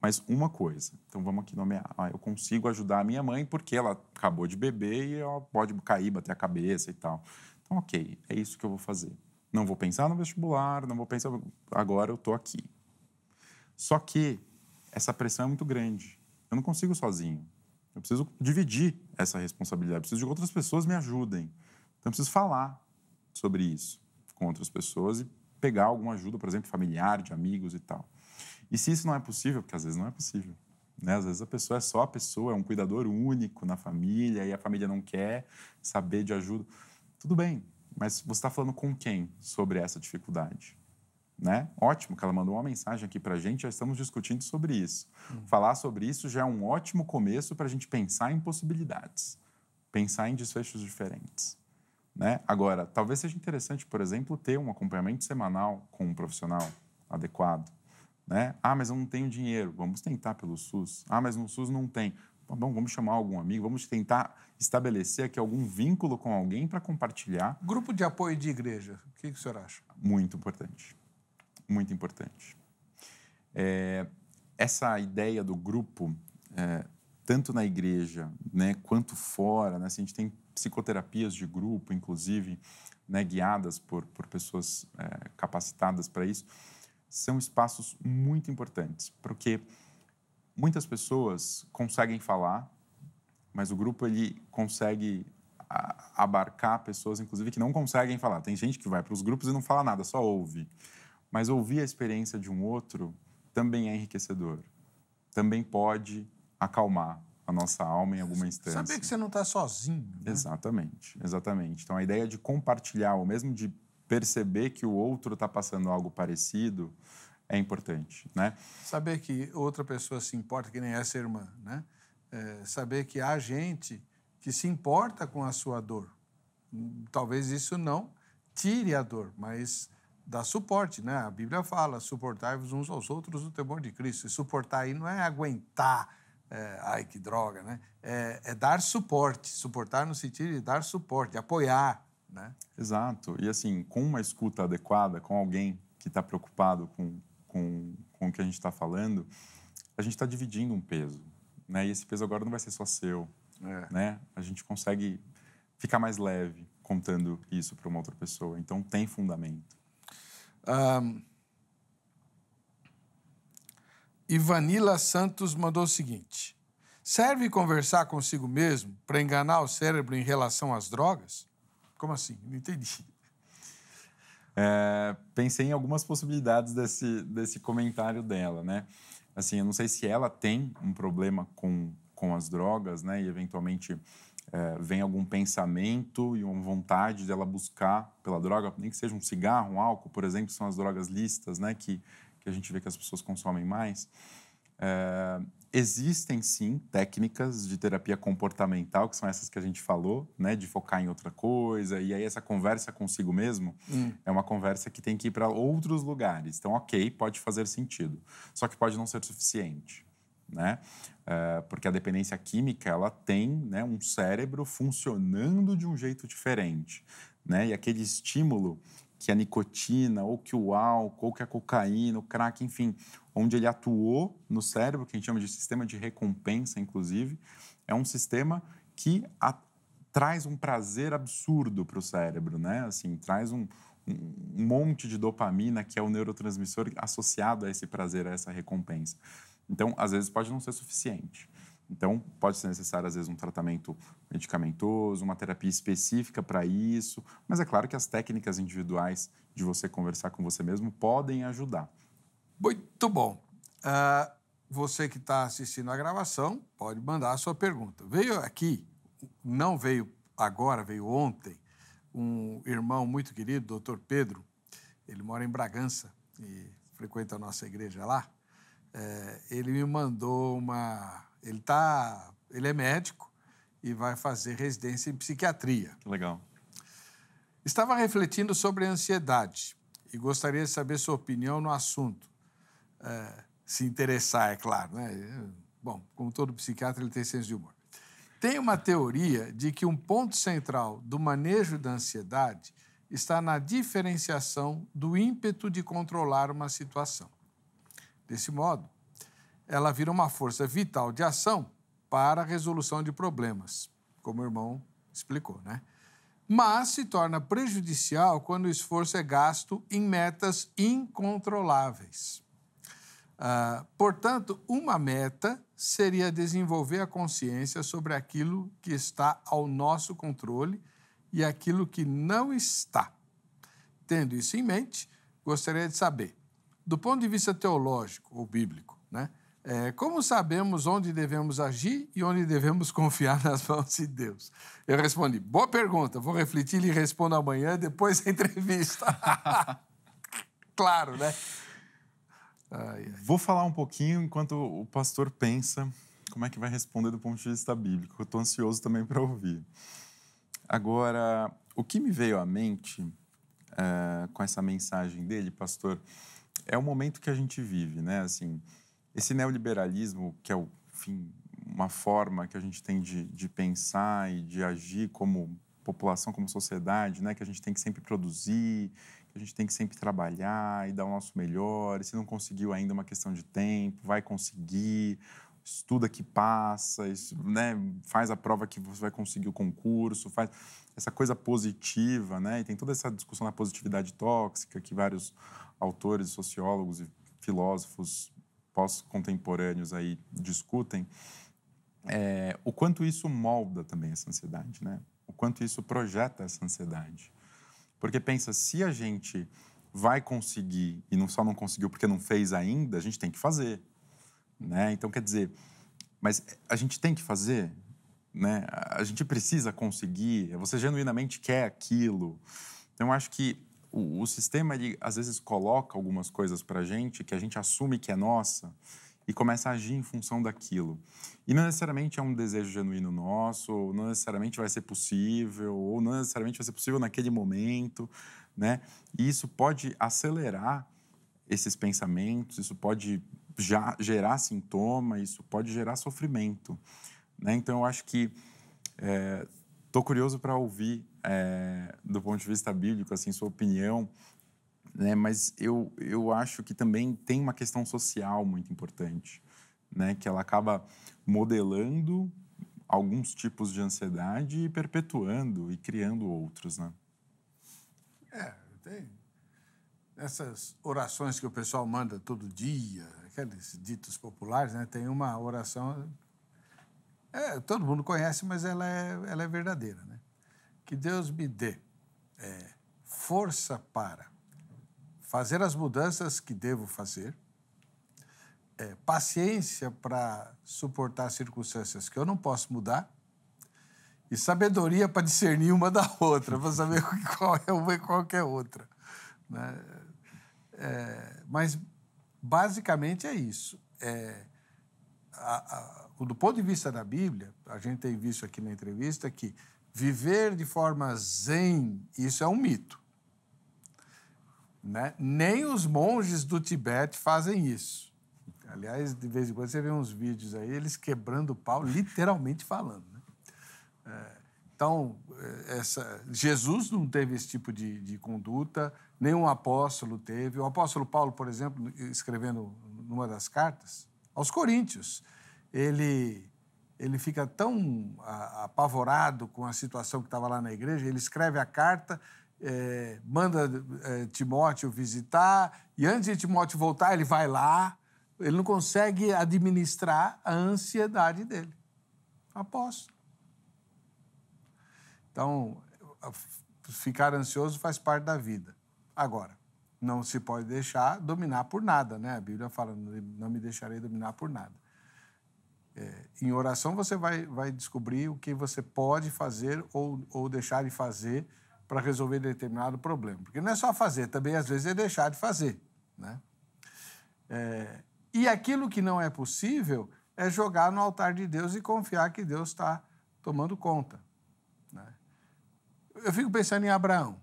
S2: Mas uma coisa. Então vamos aqui nomear. Ah, eu consigo ajudar a minha mãe porque ela acabou de beber e ela pode cair, bater a cabeça e tal. Então ok, é isso que eu vou fazer. Não vou pensar no vestibular, não vou pensar agora eu tô aqui. Só que essa pressão é muito grande. Eu não consigo sozinho. Eu preciso dividir essa responsabilidade. Eu preciso que outras pessoas me ajudem. Então, eu preciso falar sobre isso com outras pessoas e pegar alguma ajuda, por exemplo, familiar, de amigos e tal. E se isso não é possível, porque às vezes não é possível, né? Às vezes a pessoa é só a pessoa, é um cuidador único na família e a família não quer saber de ajuda. Tudo bem, mas você está falando com quem sobre essa dificuldade? Né? Ótimo que ela mandou uma mensagem aqui para a gente, já estamos discutindo sobre isso. Hum. Falar sobre isso já é um ótimo começo para a gente pensar em possibilidades, pensar em desfechos diferentes. Né? Agora, talvez seja interessante, por exemplo, ter um acompanhamento semanal com um profissional adequado. Né? Ah, mas eu não tenho dinheiro. Vamos tentar pelo SUS. Ah, mas no SUS não tem. Tá bom, vamos chamar algum amigo, vamos tentar estabelecer aqui algum vínculo com alguém para compartilhar. Grupo de apoio de igreja, o que, que o senhor acha? Muito importante muito importante. É, essa ideia do grupo, é, tanto na igreja né, quanto fora, né, assim, a gente tem psicoterapias de grupo, inclusive, né, guiadas por, por pessoas é, capacitadas para isso, são espaços muito importantes, porque muitas pessoas conseguem falar, mas o grupo ele consegue abarcar pessoas, inclusive, que não conseguem falar. Tem gente que vai para os grupos e não fala nada, só ouve mas ouvir a experiência de um outro também é enriquecedor. Também pode acalmar a nossa alma em alguma instância. Saber que você não está sozinho. Né? Exatamente, exatamente. Então a ideia de compartilhar, ou mesmo de perceber que o outro está passando algo parecido, é importante, né? Saber
S1: que outra pessoa se importa, que nem essa irmã, né? É, saber que há gente que se importa com a sua dor. Hum, talvez isso não tire a dor, mas dá suporte, né? A Bíblia fala, suportai-vos uns aos outros no temor de Cristo. E suportar aí não é aguentar, é, ai que droga, né? É, é, dar suporte, suportar no sentido de dar suporte, de apoiar,
S2: né? Exato. E assim, com uma escuta adequada, com alguém que está preocupado com, com, com o que a gente está falando, a gente está dividindo um peso, né? E esse peso agora não vai ser só seu, é. né? A gente consegue ficar mais leve contando isso para uma outra pessoa. Então tem fundamento. Um,
S1: Ivanila Santos mandou o seguinte: serve conversar consigo mesmo para enganar o cérebro em relação às drogas? Como assim? Não entendi.
S2: É, pensei em algumas possibilidades desse, desse comentário dela, né? Assim, eu não sei se ela tem um problema com, com as drogas, né? E eventualmente é, vem algum pensamento e uma vontade dela buscar pela droga, nem que seja um cigarro, um álcool, por exemplo, são as drogas lícitas, né, que, que a gente vê que as pessoas consomem mais. É, existem sim técnicas de terapia comportamental, que são essas que a gente falou, né? De focar em outra coisa. E aí, essa conversa consigo mesmo hum. é uma conversa que tem que ir para outros lugares. Então, ok, pode fazer sentido. Só que pode não ser suficiente, né? Eh, porque a dependência química ela tem né, um cérebro funcionando de um jeito diferente. Né? E aquele estímulo que a nicotina, ou que o álcool, ou que a cocaína, o crack, enfim, onde ele atuou no cérebro, que a gente chama de sistema de recompensa, inclusive, é um sistema que a, traz um prazer absurdo para o cérebro, né? Assim, traz um, um monte de dopamina, que é o neurotransmissor associado a esse prazer, a essa recompensa. Então, às vezes, pode não ser suficiente. Então, pode ser necessário, às vezes, um tratamento medicamentoso, uma terapia específica para isso, mas é claro que as técnicas individuais de você conversar com você mesmo podem ajudar. Muito bom. Uh,
S1: você que está assistindo a gravação, pode mandar a sua pergunta. Veio aqui, não veio agora, veio ontem, um irmão muito querido, doutor Pedro, ele mora em Bragança e frequenta a nossa igreja lá é, ele me mandou uma. Ele tá, ele é médico e vai fazer residência em psiquiatria. Legal. Estava refletindo sobre a ansiedade e gostaria de saber sua opinião no assunto. É, se interessar, é claro, né? Bom, como todo psiquiatra, ele tem senso de humor. Tem uma teoria de que um ponto central do manejo da ansiedade está na diferenciação do ímpeto de controlar uma situação. Desse modo, ela vira uma força vital de ação para a resolução de problemas, como o irmão explicou, né? Mas se torna prejudicial quando o esforço é gasto em metas incontroláveis. Uh, portanto, uma meta seria desenvolver a consciência sobre aquilo que está ao nosso controle e aquilo que não está. Tendo isso em mente, gostaria de saber do ponto de vista teológico ou bíblico, né? É, como sabemos onde devemos agir e onde devemos confiar nas mãos de Deus? Eu respondi, boa pergunta, vou refletir e respondo amanhã depois da entrevista. claro, né?
S2: Ai, ai. Vou falar um pouquinho enquanto o pastor pensa como é que vai responder do ponto de vista bíblico. estou ansioso também para ouvir. Agora, o que me veio à mente é, com essa mensagem dele, pastor, é o momento que a gente vive, né? Assim, esse neoliberalismo, que é o, uma forma que a gente tem de, de pensar e de agir como população, como sociedade, né? Que a gente tem que sempre produzir, que a gente tem que sempre trabalhar e dar o nosso melhor. E se não conseguiu ainda, é uma questão de tempo, vai conseguir. Estuda que passa, né? faz a prova que você vai conseguir o concurso, faz essa coisa positiva, né? E tem toda essa discussão da positividade tóxica que vários autores, sociólogos e filósofos pós-contemporâneos aí discutem, é, o quanto isso molda também essa ansiedade, né? O quanto isso projeta essa ansiedade. Porque pensa, se a gente vai conseguir e não só não conseguiu porque não fez ainda, a gente tem que fazer, né? Então quer dizer, mas a gente tem que fazer, né? A gente precisa conseguir, você genuinamente quer aquilo. Então eu acho que o, o sistema, ele, às vezes, coloca algumas coisas para a gente que a gente assume que é nossa e começa a agir em função daquilo. E não necessariamente é um desejo genuíno nosso, ou não necessariamente vai ser possível, ou não necessariamente vai ser possível naquele momento, né? E isso pode acelerar esses pensamentos, isso pode já gerar sintoma, isso pode gerar sofrimento, né? Então eu acho que é, Estou curioso para ouvir, é, do ponto de vista bíblico, assim, sua opinião, né? mas eu, eu acho que também tem uma questão social muito importante, né? que ela acaba modelando alguns tipos de ansiedade e perpetuando e criando outros. Né? É, tem.
S1: Essas orações que o pessoal manda todo dia, aqueles ditos populares, né? tem uma oração é, todo mundo conhece, mas ela é, ela é verdadeira. Né? Que Deus me dê é, força para fazer as mudanças que devo fazer, é, paciência para suportar circunstâncias que eu não posso mudar e sabedoria para discernir uma da outra, para saber qual é uma e qual é outra. Né? É, mas, basicamente, é isso. É, a, a, do ponto de vista da Bíblia, a gente tem visto aqui na entrevista que viver de forma zen, isso é um mito. Né? Nem os monges do Tibete fazem isso. Aliás, de vez em quando você vê uns vídeos aí, eles quebrando o pau, literalmente falando. Né? É, então, é, essa, Jesus não teve esse tipo de, de conduta, nenhum apóstolo teve. O apóstolo Paulo, por exemplo, escrevendo numa das cartas aos Coríntios, ele, ele fica tão apavorado com a situação que estava lá na igreja, ele escreve a carta, é, manda é, Timóteo visitar, e antes de Timóteo voltar, ele vai lá. Ele não consegue administrar a ansiedade dele. Apóstolo. Então, ficar ansioso faz parte da vida. Agora, não se pode deixar dominar por nada, né? A Bíblia fala: não me deixarei dominar por nada. É, em oração você vai, vai descobrir o que você pode fazer ou, ou deixar de fazer para resolver determinado problema. Porque não é só fazer, também às vezes é deixar de fazer. Né? É, e aquilo que não é possível é jogar no altar de Deus e confiar que Deus está tomando conta. Né? Eu fico pensando em Abraão.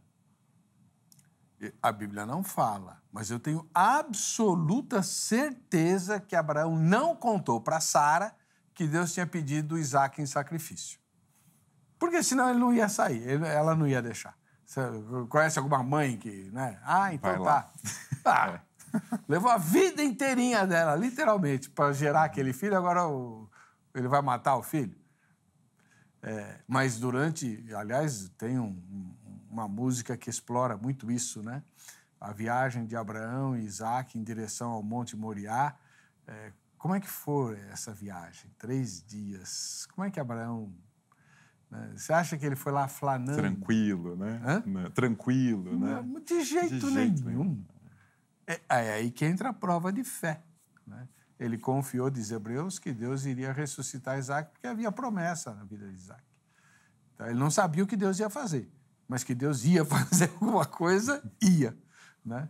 S1: A Bíblia não fala, mas eu tenho absoluta certeza que Abraão não contou para Sara que Deus tinha pedido Isaac em sacrifício. Porque senão ele não ia sair, ele, ela não ia deixar. Você conhece alguma mãe que, né? Ah, então tá. Ah, é. Levou a vida inteirinha dela, literalmente, para gerar aquele filho, agora o, ele vai matar o filho. É, mas durante, aliás, tem um, uma música que explora muito isso, né? A viagem de Abraão e Isaac em direção ao Monte Moriá. É, como é que foi essa viagem? Três dias. Como é que Abraão. Né? Você acha que ele foi lá flanando?
S2: Tranquilo, né? Hã? Né? Tranquilo, né? Não, de jeito, de jeito nenhum.
S1: nenhum. É, é aí que entra a prova de fé. Né? Ele confiou, diz Hebreus, que Deus iria ressuscitar Isaac, porque havia promessa na vida de Isaac. Então, ele não sabia o que Deus ia fazer mas que Deus ia fazer alguma coisa, ia. Né?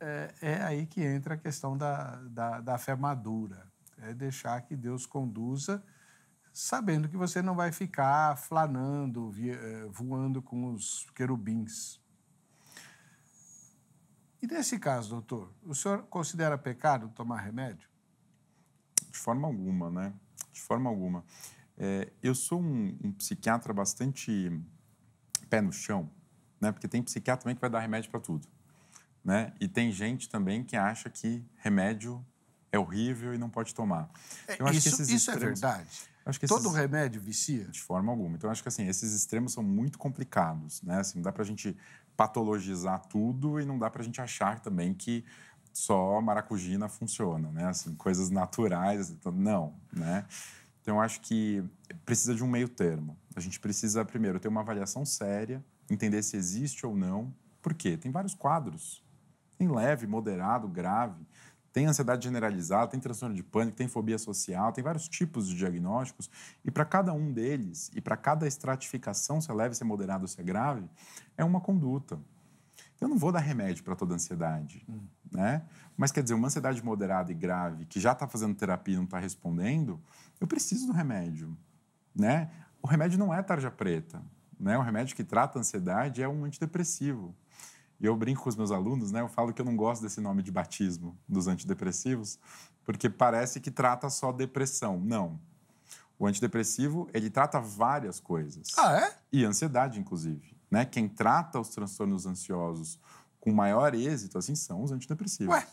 S1: É, é aí que entra a questão da, da, da fé madura. É deixar que Deus conduza, sabendo que você não vai ficar flanando, é, voando com os querubins. E nesse caso, doutor, o senhor considera pecado tomar remédio?
S2: De forma alguma, né? De forma alguma. É, eu sou um, um psiquiatra bastante pé no chão, né? Porque tem psiquiatra também que vai dar remédio para tudo, né? E tem gente também que acha que remédio é horrível e não pode tomar. É, eu acho isso, que esses isso é extremos, é verdade. Acho que esses, Todo remédio vicia? De forma alguma. Então, acho que assim, esses extremos são muito complicados, né? Assim, não dá para a gente patologizar tudo e não dá para a gente achar também que só maracujina funciona, né? Assim, coisas naturais, então, não, né? Então, eu acho que precisa de um meio termo. A gente precisa, primeiro, ter uma avaliação séria, entender se existe ou não. Por quê? Tem vários quadros. Tem leve, moderado, grave. Tem ansiedade generalizada, tem transtorno de pânico, tem fobia social, tem vários tipos de diagnósticos. E para cada um deles, e para cada estratificação, se é leve, se é moderado ou se é grave, é uma conduta. Eu não vou dar remédio para toda ansiedade, hum. né? Mas quer dizer, uma ansiedade moderada e grave que já está fazendo terapia e não está respondendo, eu preciso do remédio, né? O remédio não é tarja preta, né? O remédio que trata a ansiedade é um antidepressivo. E eu brinco com os meus alunos, né? Eu falo que eu não gosto desse nome de batismo dos antidepressivos, porque parece que trata só depressão. Não. O antidepressivo, ele trata várias coisas. Ah, é? E ansiedade, inclusive. Né? Quem trata os transtornos ansiosos com maior êxito, assim, são os antidepressivos. Ué?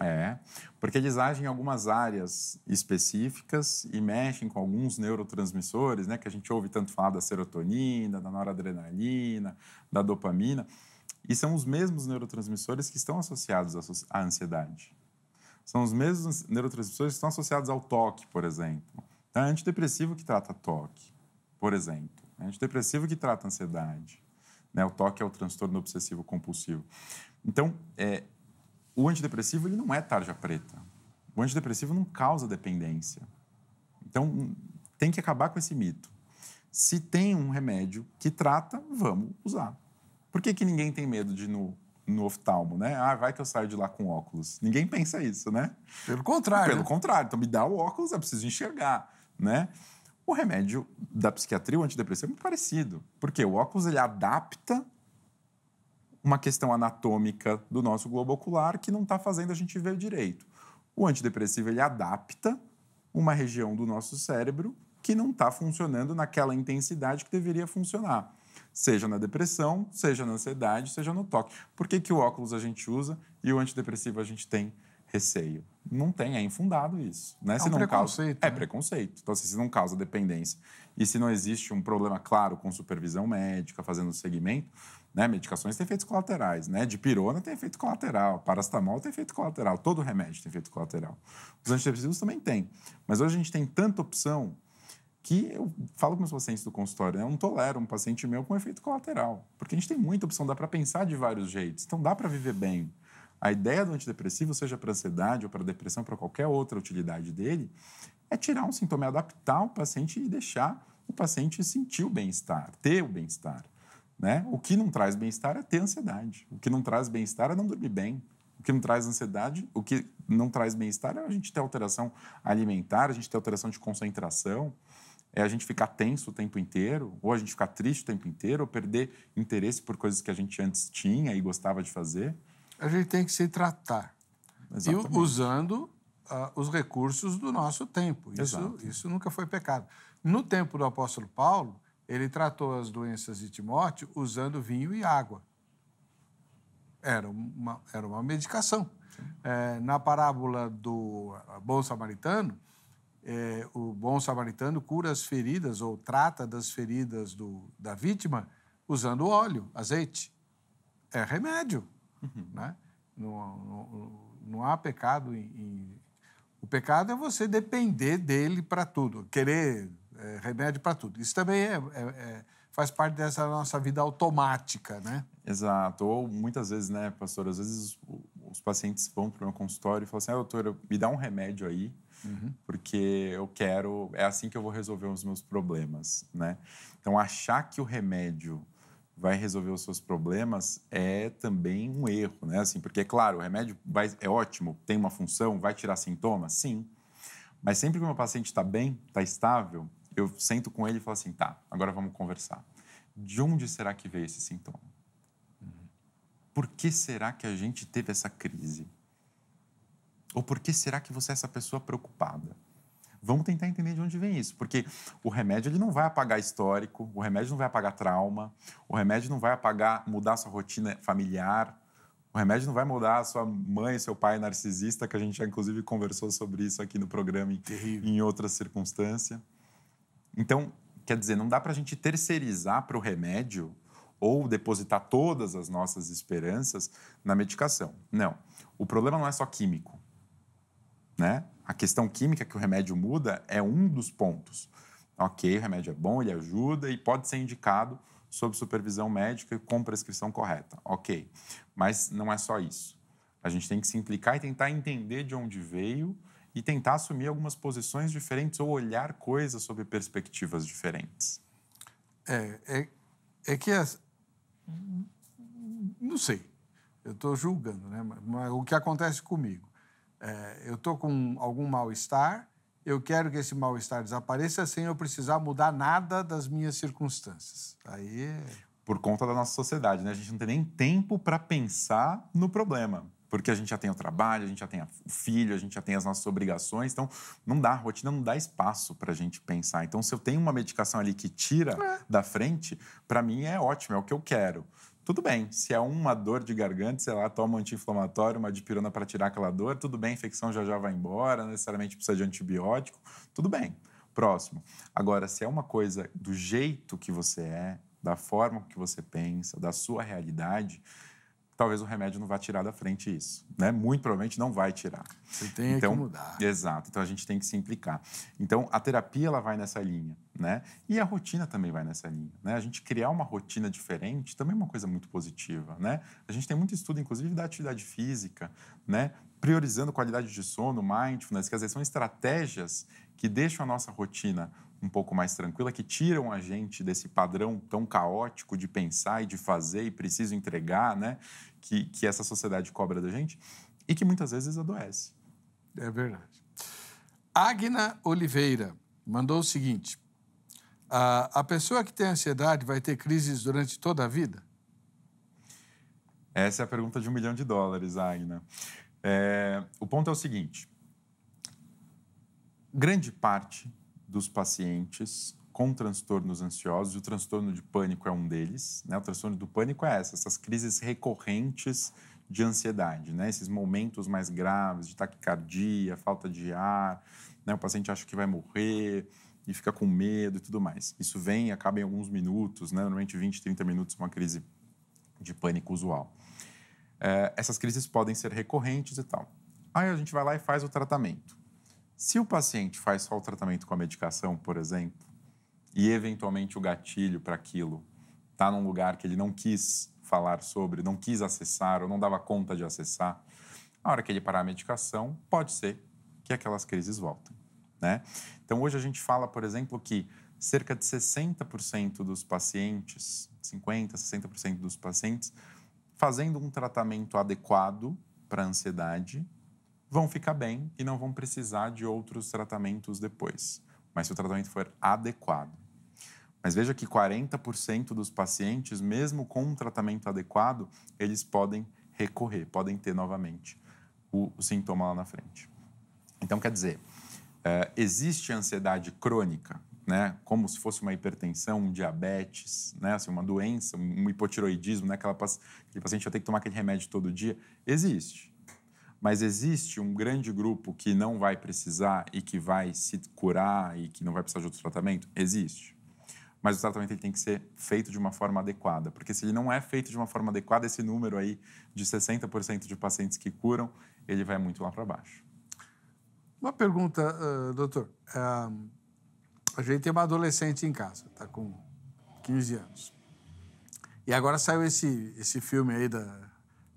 S2: É, porque eles agem em algumas áreas específicas e mexem com alguns neurotransmissores, né, que a gente ouve tanto falar da serotonina, da noradrenalina, da dopamina, e são os mesmos neurotransmissores que estão associados à ansiedade. São os mesmos neurotransmissores que estão associados ao toque, por exemplo. Então, é antidepressivo que trata toque, por exemplo. É antidepressivo que trata ansiedade. Né? O toque é o transtorno obsessivo compulsivo. Então, é, o antidepressivo ele não é tarja preta. O antidepressivo não causa dependência. Então, hum, tem que acabar com esse mito. Se tem um remédio que trata, vamos usar. Por que, que ninguém tem medo de ir no, no oftalmo, né? Ah, vai que eu saio de lá com óculos. Ninguém pensa isso, né? Pelo contrário. Pelo contrário. Então, me dá o óculos, eu preciso enxergar, né? O remédio da psiquiatria, o antidepressivo, é muito parecido. Porque o óculos, ele adapta uma questão anatômica do nosso globo ocular que não está fazendo a gente ver direito. O antidepressivo ele adapta uma região do nosso cérebro que não está funcionando naquela intensidade que deveria funcionar, seja na depressão, seja na ansiedade, seja no toque. Por que, que o óculos a gente usa e o antidepressivo a gente tem receio? Não tem, é infundado isso. Né? É se é um não preconceito. Causa... É né? É preconceito. Então, assim, se não causa dependência e se não existe um problema claro com supervisão médica, fazendo o segmento, né? Medicações têm efeitos colaterais, né? Dipirona tem efeito colateral, paracetamol tem efeito colateral, todo remédio tem efeito colateral. Os antidepressivos também têm. Mas hoje a gente tem tanta opção que eu falo com os pacientes do consultório, né? eu não tolero um paciente meu com efeito colateral, porque a gente tem muita opção, dá para pensar de vários jeitos, então dá para viver bem. A ideia do antidepressivo, seja para ansiedade ou para depressão, para qualquer outra utilidade dele, é tirar um sintoma, é adaptar o paciente e deixar o paciente sentir o bem-estar, ter o bem-estar. Né? O que não traz bem-estar é ter ansiedade. O que não traz bem-estar é não dormir bem. O que não traz ansiedade, o que não traz bem-estar é a gente ter alteração alimentar, a gente ter alteração de concentração, é a gente ficar tenso o tempo inteiro, ou a gente ficar triste o tempo inteiro, ou perder interesse por coisas que a gente antes tinha e gostava de fazer. A gente tem que se tratar. Exatamente. E
S1: usando uh, os
S2: recursos
S1: do nosso tempo. Isso, isso nunca foi pecado. No tempo do apóstolo Paulo, ele tratou as doenças de Timóteo usando vinho e água. Era uma, era uma medicação. É, na parábola do bom samaritano, é, o bom samaritano cura as feridas ou trata das feridas do, da vítima usando óleo, azeite. É remédio. Uhum. Né? Não, não, não, há pecado em, em... O pecado é você depender dele para tudo, querer é remédio para tudo. Isso também é, é, é, faz parte dessa nossa vida automática, né?
S2: Exato. Ou muitas vezes, né, pastor, às vezes os pacientes vão para o meu consultório e falam assim, ah, doutor, me dá um remédio aí, uhum. porque eu quero, é assim que eu vou resolver os meus problemas, né? Então, achar que o remédio vai resolver os seus problemas é também um erro, né? Assim, porque, é claro, o remédio vai, é ótimo, tem uma função, vai tirar sintomas? Sim. Mas sempre que o meu paciente está bem, está estável, eu sento com ele e falo assim, tá, agora vamos conversar. De onde será que veio esse sintoma? Uhum. Por que será que a gente teve essa crise? Ou por que será que você é essa pessoa preocupada? Vamos tentar entender de onde vem isso, porque o remédio ele não vai apagar histórico, o remédio não vai apagar trauma, o remédio não vai apagar mudar sua rotina familiar, o remédio não vai mudar a sua mãe, seu pai narcisista, que a gente já inclusive conversou sobre isso aqui no programa em outra circunstância. Então, quer dizer, não dá para a gente terceirizar para o remédio ou depositar todas as nossas esperanças na medicação. Não. O problema não é só químico. Né? A questão química que o remédio muda é um dos pontos. Ok, o remédio é bom, ele ajuda e pode ser indicado sob supervisão médica e com prescrição correta. Ok. Mas não é só isso. A gente tem que se implicar e tentar entender de onde veio e tentar assumir algumas posições diferentes ou olhar coisas sob perspectivas diferentes. É, é, é que as... não sei,
S1: eu estou julgando, né? Mas o que acontece comigo? É, eu estou com algum mal-estar, eu quero que esse mal-estar desapareça sem eu precisar mudar nada das minhas
S2: circunstâncias. Aí. É Por conta da nossa sociedade, né? A gente não tem nem tempo para pensar no problema porque a gente já tem o trabalho, a gente já tem o filho, a gente já tem as nossas obrigações. Então, não dá, a rotina não dá espaço para a gente pensar. Então, se eu tenho uma medicação ali que tira é. da frente, para mim é ótimo, é o que eu quero. Tudo bem, se é uma dor de garganta, sei lá, toma um anti-inflamatório, uma dipirona para tirar aquela dor, tudo bem, a infecção já já vai embora, necessariamente precisa de antibiótico, tudo bem. Próximo. Agora, se é uma coisa do jeito que você é, da forma que você pensa, da sua realidade, talvez o remédio não vá tirar da frente isso, né? Muito provavelmente não vai tirar. Você tem então, que mudar. Exato. Então a gente tem que se implicar. Então a terapia ela vai nessa linha, né? E a rotina também vai nessa linha, né? A gente criar uma rotina diferente também é uma coisa muito positiva, né? A gente tem muito estudo, inclusive da atividade física, né? Priorizando qualidade de sono, mindfulness, que às vezes são estratégias que deixam a nossa rotina um pouco mais tranquila, que tiram a gente desse padrão tão caótico de pensar e de fazer e preciso entregar, né? Que, que essa sociedade cobra da gente e que muitas vezes adoece. É verdade.
S1: Agna Oliveira mandou o seguinte: a, a pessoa que tem ansiedade vai ter crises durante toda a vida?
S2: Essa é a pergunta de um milhão de dólares, Agna. É, o ponto é o seguinte: grande parte dos pacientes com transtornos ansiosos, e o transtorno de pânico é um deles. Né? O transtorno do pânico é essa, essas crises recorrentes de ansiedade, né? esses momentos mais graves de taquicardia, falta de ar, né? o paciente acha que vai morrer e fica com medo e tudo mais. Isso vem e acaba em alguns minutos, né? normalmente 20, 30 minutos, uma crise de pânico usual. É, essas crises podem ser recorrentes e tal. Aí a gente vai lá e faz o tratamento. Se o paciente faz só o tratamento com a medicação, por exemplo, e eventualmente o gatilho para aquilo está num lugar que ele não quis falar sobre, não quis acessar ou não dava conta de acessar, a hora que ele parar a medicação, pode ser que aquelas crises voltem. Né? Então, hoje a gente fala, por exemplo, que cerca de 60% dos pacientes, 50%, 60% dos pacientes, fazendo um tratamento adequado para ansiedade, vão ficar bem e não vão precisar de outros tratamentos depois, mas se o tratamento for adequado. Mas veja que 40% dos pacientes, mesmo com um tratamento adequado, eles podem recorrer, podem ter novamente o, o sintoma lá na frente. Então, quer dizer, é, existe ansiedade crônica, né, como se fosse uma hipertensão, um diabetes, né, assim, uma doença, um hipotiroidismo, né, que aquele paciente vai ter que tomar aquele remédio todo dia, existe. Mas existe um grande grupo que não vai precisar e que vai se curar e que não vai precisar de outro tratamento? Existe. Mas o tratamento ele tem que ser feito de uma forma adequada, porque se ele não é feito de uma forma adequada, esse número aí de 60% de pacientes que curam, ele vai muito lá para baixo.
S1: Uma pergunta, uh, doutor. Uh, a gente tem uma adolescente em casa, está com 15 anos. E agora saiu esse, esse filme aí da,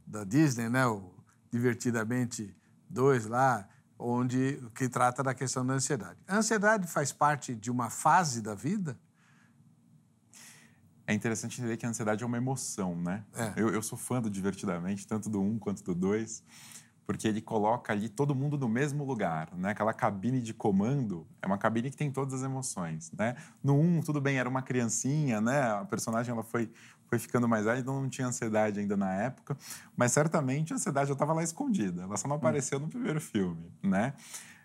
S1: da Disney, né? O divertidamente dois lá, onde que trata da questão da ansiedade. A ansiedade faz parte de uma fase da vida?
S2: É interessante entender que a ansiedade é uma emoção, né? É. Eu, eu, sou fã do Divertidamente, tanto do um quanto do dois porque ele coloca ali todo mundo no mesmo lugar, né? Aquela cabine de comando é uma cabine que tem todas as emoções, né? No um, tudo bem, era uma criancinha, né? A personagem ela foi foi ficando mais velha, então não tinha ansiedade ainda na época, mas certamente a ansiedade já estava lá escondida, ela só não hum. apareceu no primeiro filme, né?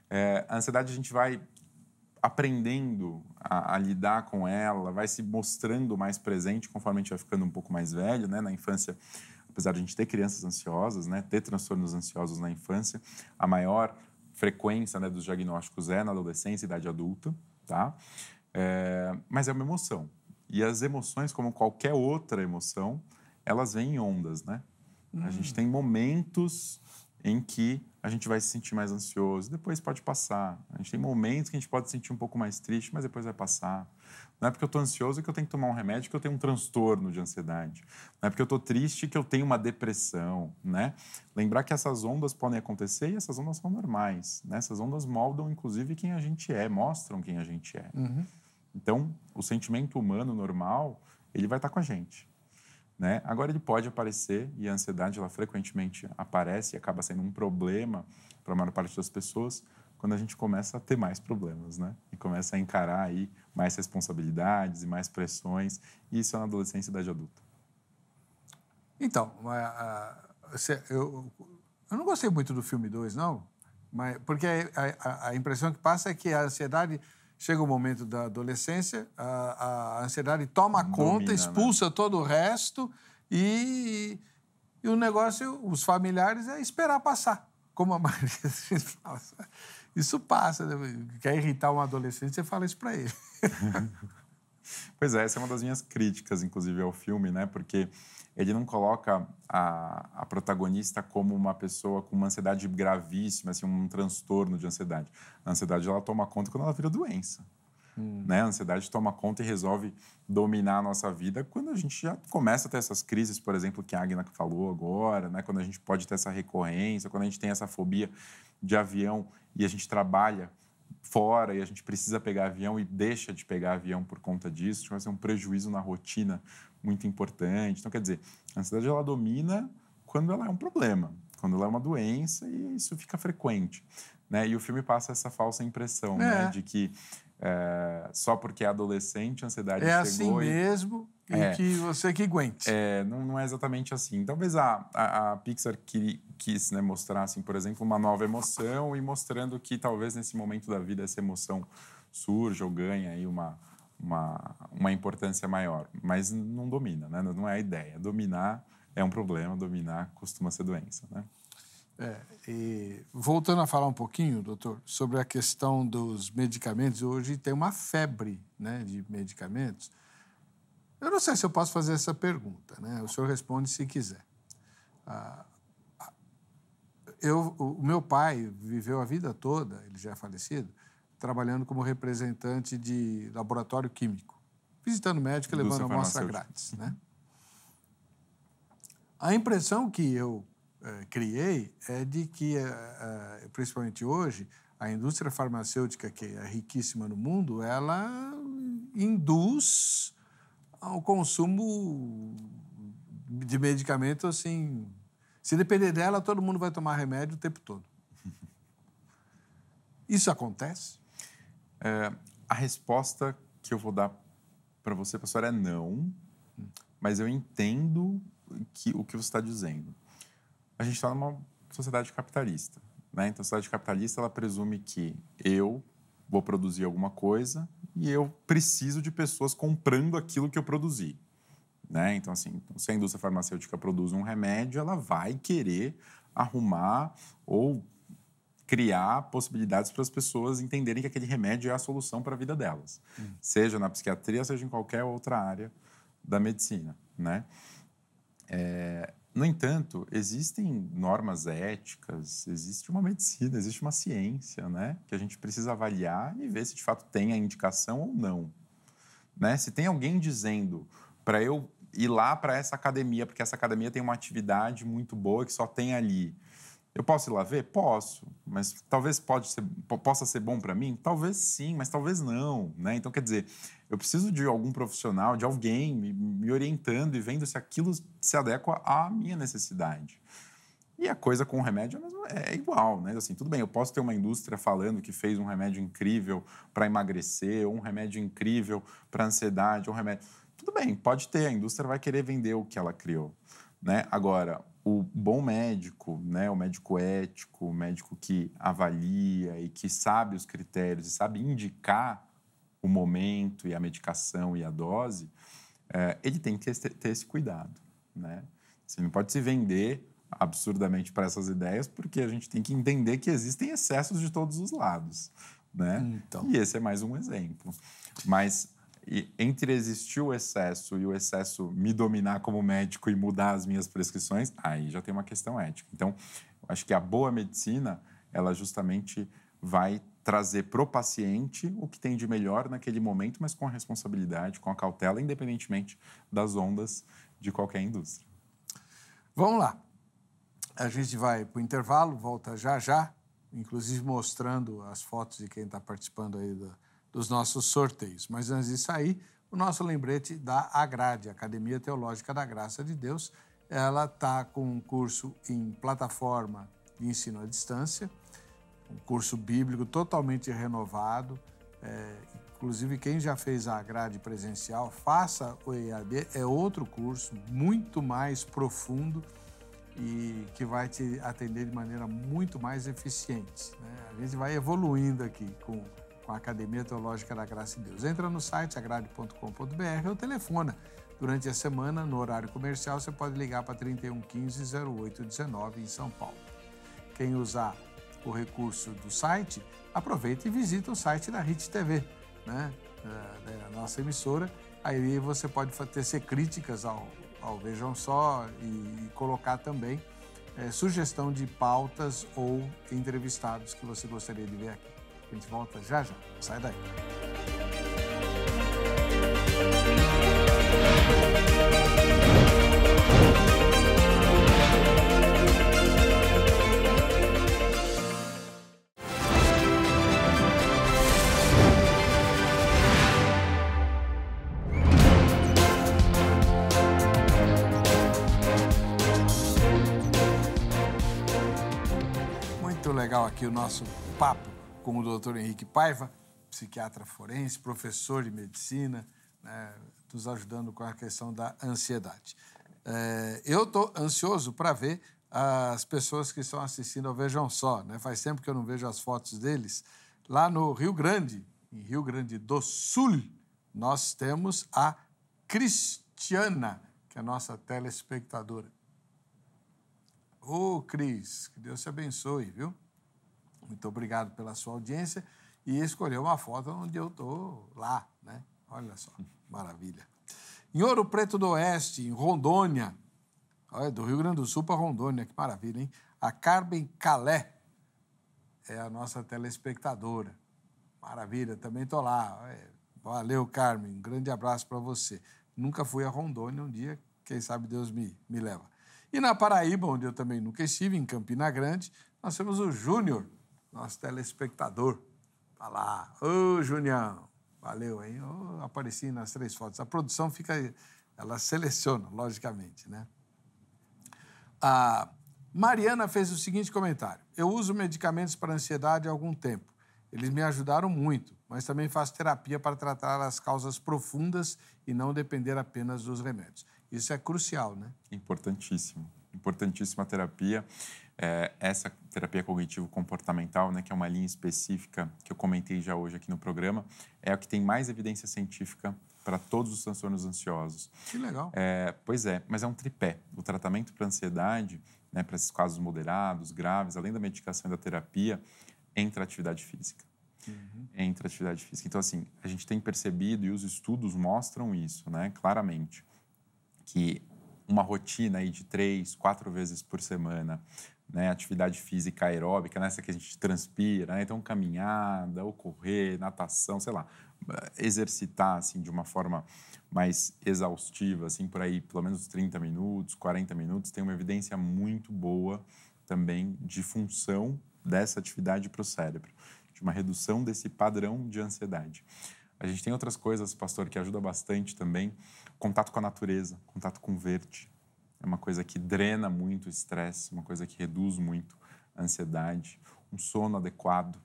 S2: É, a ansiedade a gente vai aprendendo a, a, lidar com ela, vai se mostrando mais presente conforme a gente vai ficando um pouco mais velho, né? Na infância, apesar de a gente ter crianças ansiosas, né? Ter transtornos ansiosos na infância, a maior frequência né, dos diagnósticos é na adolescência e idade adulta, tá? É, mas é uma emoção. E as emoções, como qualquer outra emoção, elas vêm em ondas, né? Hum. A gente hum. tem momentos em que a gente vai se sentir mais ansioso, depois pode passar. A gente tem momentos que a gente pode se sentir um pouco mais triste, mas depois vai passar. Não é porque eu estou ansioso que eu tenho que tomar um remédio que eu tenho um transtorno de ansiedade. Não é porque eu estou triste que eu tenho uma depressão, né? Lembrar que essas ondas podem acontecer e essas ondas são normais, né? Essas ondas moldam, inclusive, quem a gente é, mostram quem a gente é. Uhum. Então, o sentimento humano normal, ele vai estar tá com a gente. Né? Agora ele pode aparecer e a ansiedade ela frequentemente aparece e acaba sendo um problema para a maior parte das pessoas quando a gente começa a ter mais problemas, né? E começa a encarar aí mais responsabilidades e mais pressões e isso é na adolescência e idade adulta.
S1: Então, eu, eu não gostei muito do filme 2, não, mas porque a, a, a impressão que passa é que a ansiedade Chega o momento da adolescência, a, a ansiedade toma Domina, conta, né? expulsa né? todo o resto e, e, o negócio, os familiares, é esperar passar. Como a maioria das fala. Isso passa. Né? Quer irritar um adolescente, você fala isso para ele.
S2: pois é, essa é uma das minhas críticas, inclusive, ao filme, né? Porque ele não coloca a, a, protagonista como uma pessoa com uma ansiedade gravíssima, assim, um transtorno de ansiedade. A ansiedade ela toma conta quando ela vira doença. Hum. Né? A ansiedade toma conta e resolve dominar a nossa vida quando a gente já começa a ter essas crises, por exemplo, que a Agna falou agora, né? quando a gente pode ter essa recorrência, quando a gente tem essa fobia de avião e a gente trabalha fora e a gente precisa pegar avião e deixa de pegar avião por conta disso, vai ser um prejuízo na rotina muito importante. Então, quer dizer, a ansiedade ela domina quando ela é um problema, quando ela é uma doença e isso fica frequente. Né? E o filme passa essa falsa impressão né? é. né? de que é, só porque é adolescente a ansiedade é chegou. É assim e... mesmo é. e que você é que aguente. É, não, não é exatamente assim. Talvez a, a, a Pixar que, quis né, mostrar, assim, por exemplo, uma nova emoção e mostrando que talvez nesse momento da vida essa emoção surja ou ganha aí uma, uma, uma importância maior. Mas não domina, né? não é a ideia. Dominar é um problema, dominar costuma ser doença. Né? É, e voltando a falar um pouquinho, doutor, sobre a questão
S1: dos medicamentos, hoje tem uma febre né, de medicamentos. Eu não sei se eu posso fazer essa pergunta, né? O senhor responde se quiser. Ah, ah, eu, o meu pai viveu a vida toda, ele já é falecido, trabalhando como representante de laboratório químico, visitando médico e levando amostra grátis, né? A impressão que eu eh, criei é de que, eh, eh, principalmente hoje, a indústria farmacêutica, que é riquíssima no mundo, ela induz ao consumo de medicamento assim. Se depender dela, todo mundo vai tomar remédio o tempo todo. Isso acontece?
S2: É, a resposta que eu vou dar para você, pastor, é não. Mas eu entendo que, o que você está dizendo. A gente está numa sociedade capitalista. Né? Então, a sociedade capitalista ela presume que eu vou produzir alguma coisa e eu preciso de pessoas comprando aquilo que eu produzi. Né? Então, assim, então, se a indústria farmacêutica produz um remédio, ela vai querer arrumar ou criar possibilidades para as pessoas entenderem que aquele remédio é a solução para a vida delas, hum. seja na psiquiatria, seja em qualquer outra área da medicina, né? É, no entanto, existem normas éticas, existe uma medicina, existe uma ciência, né? Que a gente precisa avaliar e ver se de fato tem a indicação ou não. Né? Se tem alguém dizendo para eu ir lá para essa academia, porque essa academia tem uma atividade muito boa que só tem ali. Eu posso ir lá ver? Posso, mas talvez pode ser, possa ser bom para mim? Talvez sim, mas talvez não, né? Então, quer dizer, eu preciso de algum profissional, de alguém me, me orientando e vendo se aquilo se adequa à minha necessidade. E a coisa com o remédio é, é igual, né? Assim, tudo bem, eu posso ter uma indústria falando que fez um remédio incrível para emagrecer, ou um remédio incrível para ansiedade, ou um remédio... Tudo bem, pode ter, a indústria vai querer vender o que ela criou, né? Agora, o bom médico, né, o médico ético, o médico que avalia e que sabe os critérios e sabe indicar o momento e a medicação e a dose, é, ele tem que ter esse cuidado, né? Você assim, não pode se vender absurdamente para essas ideias, porque a gente tem que entender que existem excessos de todos os lados, né? Então. E esse é mais um exemplo. Mas e entre existir o excesso e o excesso me dominar como médico e mudar as minhas prescrições, aí já tem uma questão ética. Então, acho que a boa medicina, ela justamente vai trazer para o paciente o que tem de melhor naquele momento, mas com a responsabilidade, com a cautela, independentemente das ondas de qualquer indústria. Vamos lá.
S1: A gente vai para o intervalo, volta já já, inclusive mostrando as fotos de quem está participando aí da dos nossos sorteios. Mas antes disso aí, o nosso lembrete da Agrade, Academia Teológica da Graça de Deus. Ela está com um curso em plataforma de ensino à distância, um curso bíblico totalmente renovado. É, inclusive, quem já fez a Agrade presencial, faça o EAD, é outro curso muito mais profundo e que vai te atender de maneira muito mais eficiente. Né? A gente vai evoluindo aqui com com a Academia Teológica da Graça de Deus. Entra no site agrade.com.br ou telefona. Durante a semana, no horário comercial, você pode ligar para 31 15 0819 em São Paulo. Quem usar o recurso do site, aproveita e visita o site da RIT TV, né? da, nossa emissora. Aí você pode tecer críticas ao, ao Vejam Só e, e colocar também é, sugestão de pautas ou entrevistados que você gostaria de ver aqui. A gente volta já já. Sai daí. legal aqui o nosso papo como o doutor Henrique Paiva, psiquiatra forense, professor de medicina, né, nos ajudando com a questão da ansiedade. É, eu estou ansioso para ver as pessoas que estão assistindo ao Vejam Só. Né? Faz tempo que eu não vejo as fotos deles. Lá no Rio Grande, em Rio Grande do Sul, nós temos a Cristiana, que é a nossa telespectadora. Ô, oh, Cris, que Deus te abençoe, viu? Muito obrigado pela sua audiência e escolheu uma foto onde eu estou lá, né? Olha só, maravilha. Em Ouro Preto do Oeste, em Rondônia, olha, do Rio Grande do Sul para Rondônia, que maravilha, hein? A Carmen Calé é a nossa telespectadora. Maravilha, também estou lá. Valeu, Carmen, um grande abraço para você. Nunca fui a Rondônia, um dia, quem sabe Deus me, me leva. E na Paraíba, onde eu também nunca estive, em Campina Grande, nós temos o Júnior, nosso telespectador. Está lá. Ô, Junião, valeu, hein? Ô, apareci nas três fotos. A produção fica. Ela seleciona, logicamente, né? A ah, Mariana fez o seguinte comentário: Eu uso medicamentos para ansiedade há algum tempo. Eles me ajudaram muito, mas também faço terapia para tratar as causas profundas e não depender apenas dos remédios. Isso é crucial, né?
S2: Importantíssimo importantíssima terapia. É, essa terapia cognitivo-comportamental, né, que é uma linha específica que eu comentei já hoje aqui no programa, é a que tem mais evidência científica para todos os transtornos ansiosos. Que legal. É, pois é, mas é um tripé. O tratamento para ansiedade, né, para esses casos moderados, graves, além da medicação e da terapia, entra atividade física. Uhum. Entra atividade física. Então, assim, a gente tem percebido e os estudos mostram isso, né, claramente, que uma rotina aí de três, quatro vezes por semana, né, atividade física aeróbica, nessa né? que a gente transpira, né, então caminhada, ou correr, natação, sei lá, exercitar assim de uma forma mais exaustiva, assim por aí, pelo menos 30 minutos, 40 minutos, tem uma evidência muito boa também de função dessa atividade para o cérebro, de uma redução desse padrão de ansiedade. A gente tem outras coisas, pastor, que ajuda bastante também, Contato com a natureza, contato com o verde. É uma coisa que drena muito o estresse, uma coisa que reduz muito a ansiedade. Um sono adequado,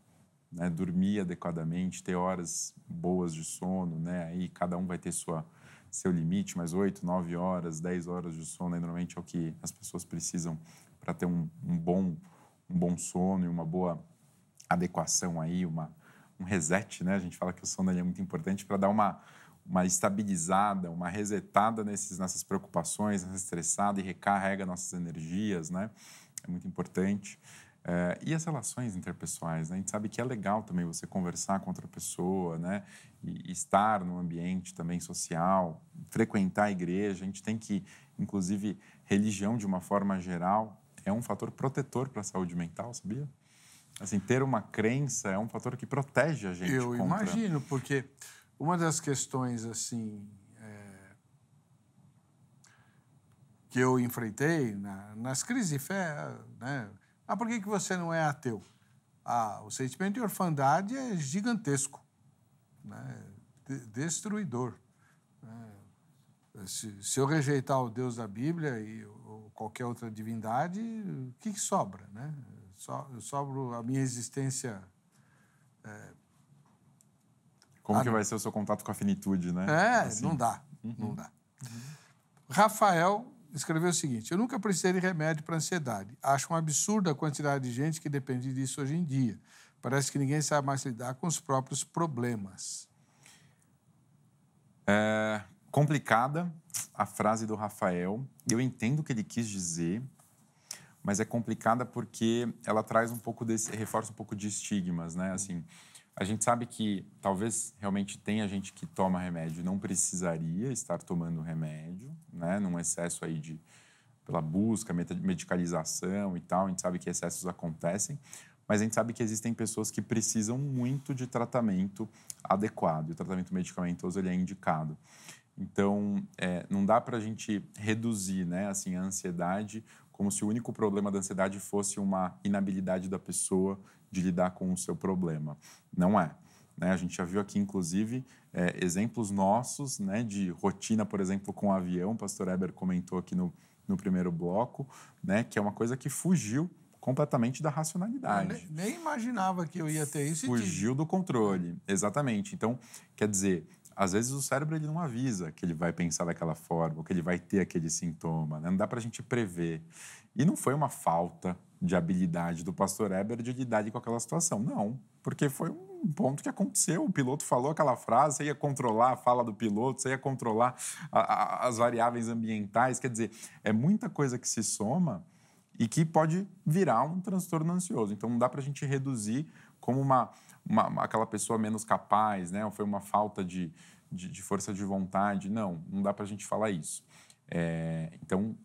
S2: né? dormir adequadamente, ter horas boas de sono, né? Aí cada um vai ter sua seu limite, mas 8, 9 horas, 10 horas de sono, normalmente é o que as pessoas precisam para ter um, um, bom, um bom sono e uma boa adequação aí, uma, um reset, né? A gente fala que o sono é muito importante para dar uma uma estabilizada, uma resetada nesses, nessas preocupações, nessa estressada e recarrega nossas energias, né? É muito importante. É, e as relações interpessoais, né? A gente sabe que é legal também você conversar com outra pessoa, né? E estar num ambiente também social, frequentar a igreja. A gente tem que, inclusive, religião de uma forma geral é um fator protetor para a saúde mental, sabia? Assim, ter uma crença é um fator que protege a gente. Eu contra... imagino,
S1: porque uma das questões assim é, que eu enfrentei na, nas crises de fé, né? Ah, por que, que você não é ateu? Ah, o sentimento de orfandade é gigantesco, né? De destruidor. Né? Se, se, eu rejeitar o Deus da Bíblia e ou qualquer outra divindade, o que, que sobra, né? So, sobra a minha existência é,
S2: como ah, que vai ser o seu contato com a finitude, né? É, assim. não dá,
S1: uhum. não dá. Rafael escreveu o seguinte: Eu nunca precisei de remédio para ansiedade. Acho um absurdo a quantidade de gente que depende disso hoje em dia. Parece que ninguém sabe mais lidar com os
S2: próprios problemas. É complicada a frase do Rafael. Eu entendo o que ele quis dizer, mas é complicada porque ela traz um pouco desse, reforça um pouco de estigmas, né? Assim a gente sabe que talvez realmente tenha gente que toma remédio não precisaria estar tomando remédio, né? Num excesso aí de pela busca, medicalização e tal. A gente sabe que excessos acontecem, mas a gente sabe que existem pessoas que precisam muito de tratamento adequado. E o tratamento medicamentoso ele é indicado. Então, é, não dá para a gente reduzir, né? Assim, a ansiedade como se o único problema da ansiedade fosse uma inabilidade da pessoa de lidar com o seu problema. Não é. Né? A gente já viu aqui, inclusive, é, exemplos nossos né, de rotina, por exemplo, com o avião. O pastor Eber comentou aqui no, no primeiro bloco, né, que é uma coisa que fugiu completamente da racionalidade. Nem, nem, imaginava que eu ia ter isso. Fugiu do controle, exatamente. Então, quer dizer, às vezes o cérebro ele não avisa que ele vai pensar daquela forma, ou que ele vai ter aquele sintoma, né? não dá para a gente prever. E não foi uma falta de habilidade do pastor Eber de lidar com aquela situação, não, porque foi um ponto que aconteceu. O piloto falou aquela frase, você ia controlar a fala do piloto, você ia controlar a, a, as variáveis ambientais. Quer dizer, é muita coisa que se soma e que pode virar um transtorno ansioso. Então não dá para a gente reduzir como uma uma, aquela pessoa menos capaz, né? Ou foi uma falta de, de, de força de vontade. Não, não dá para a gente falar isso. É, então,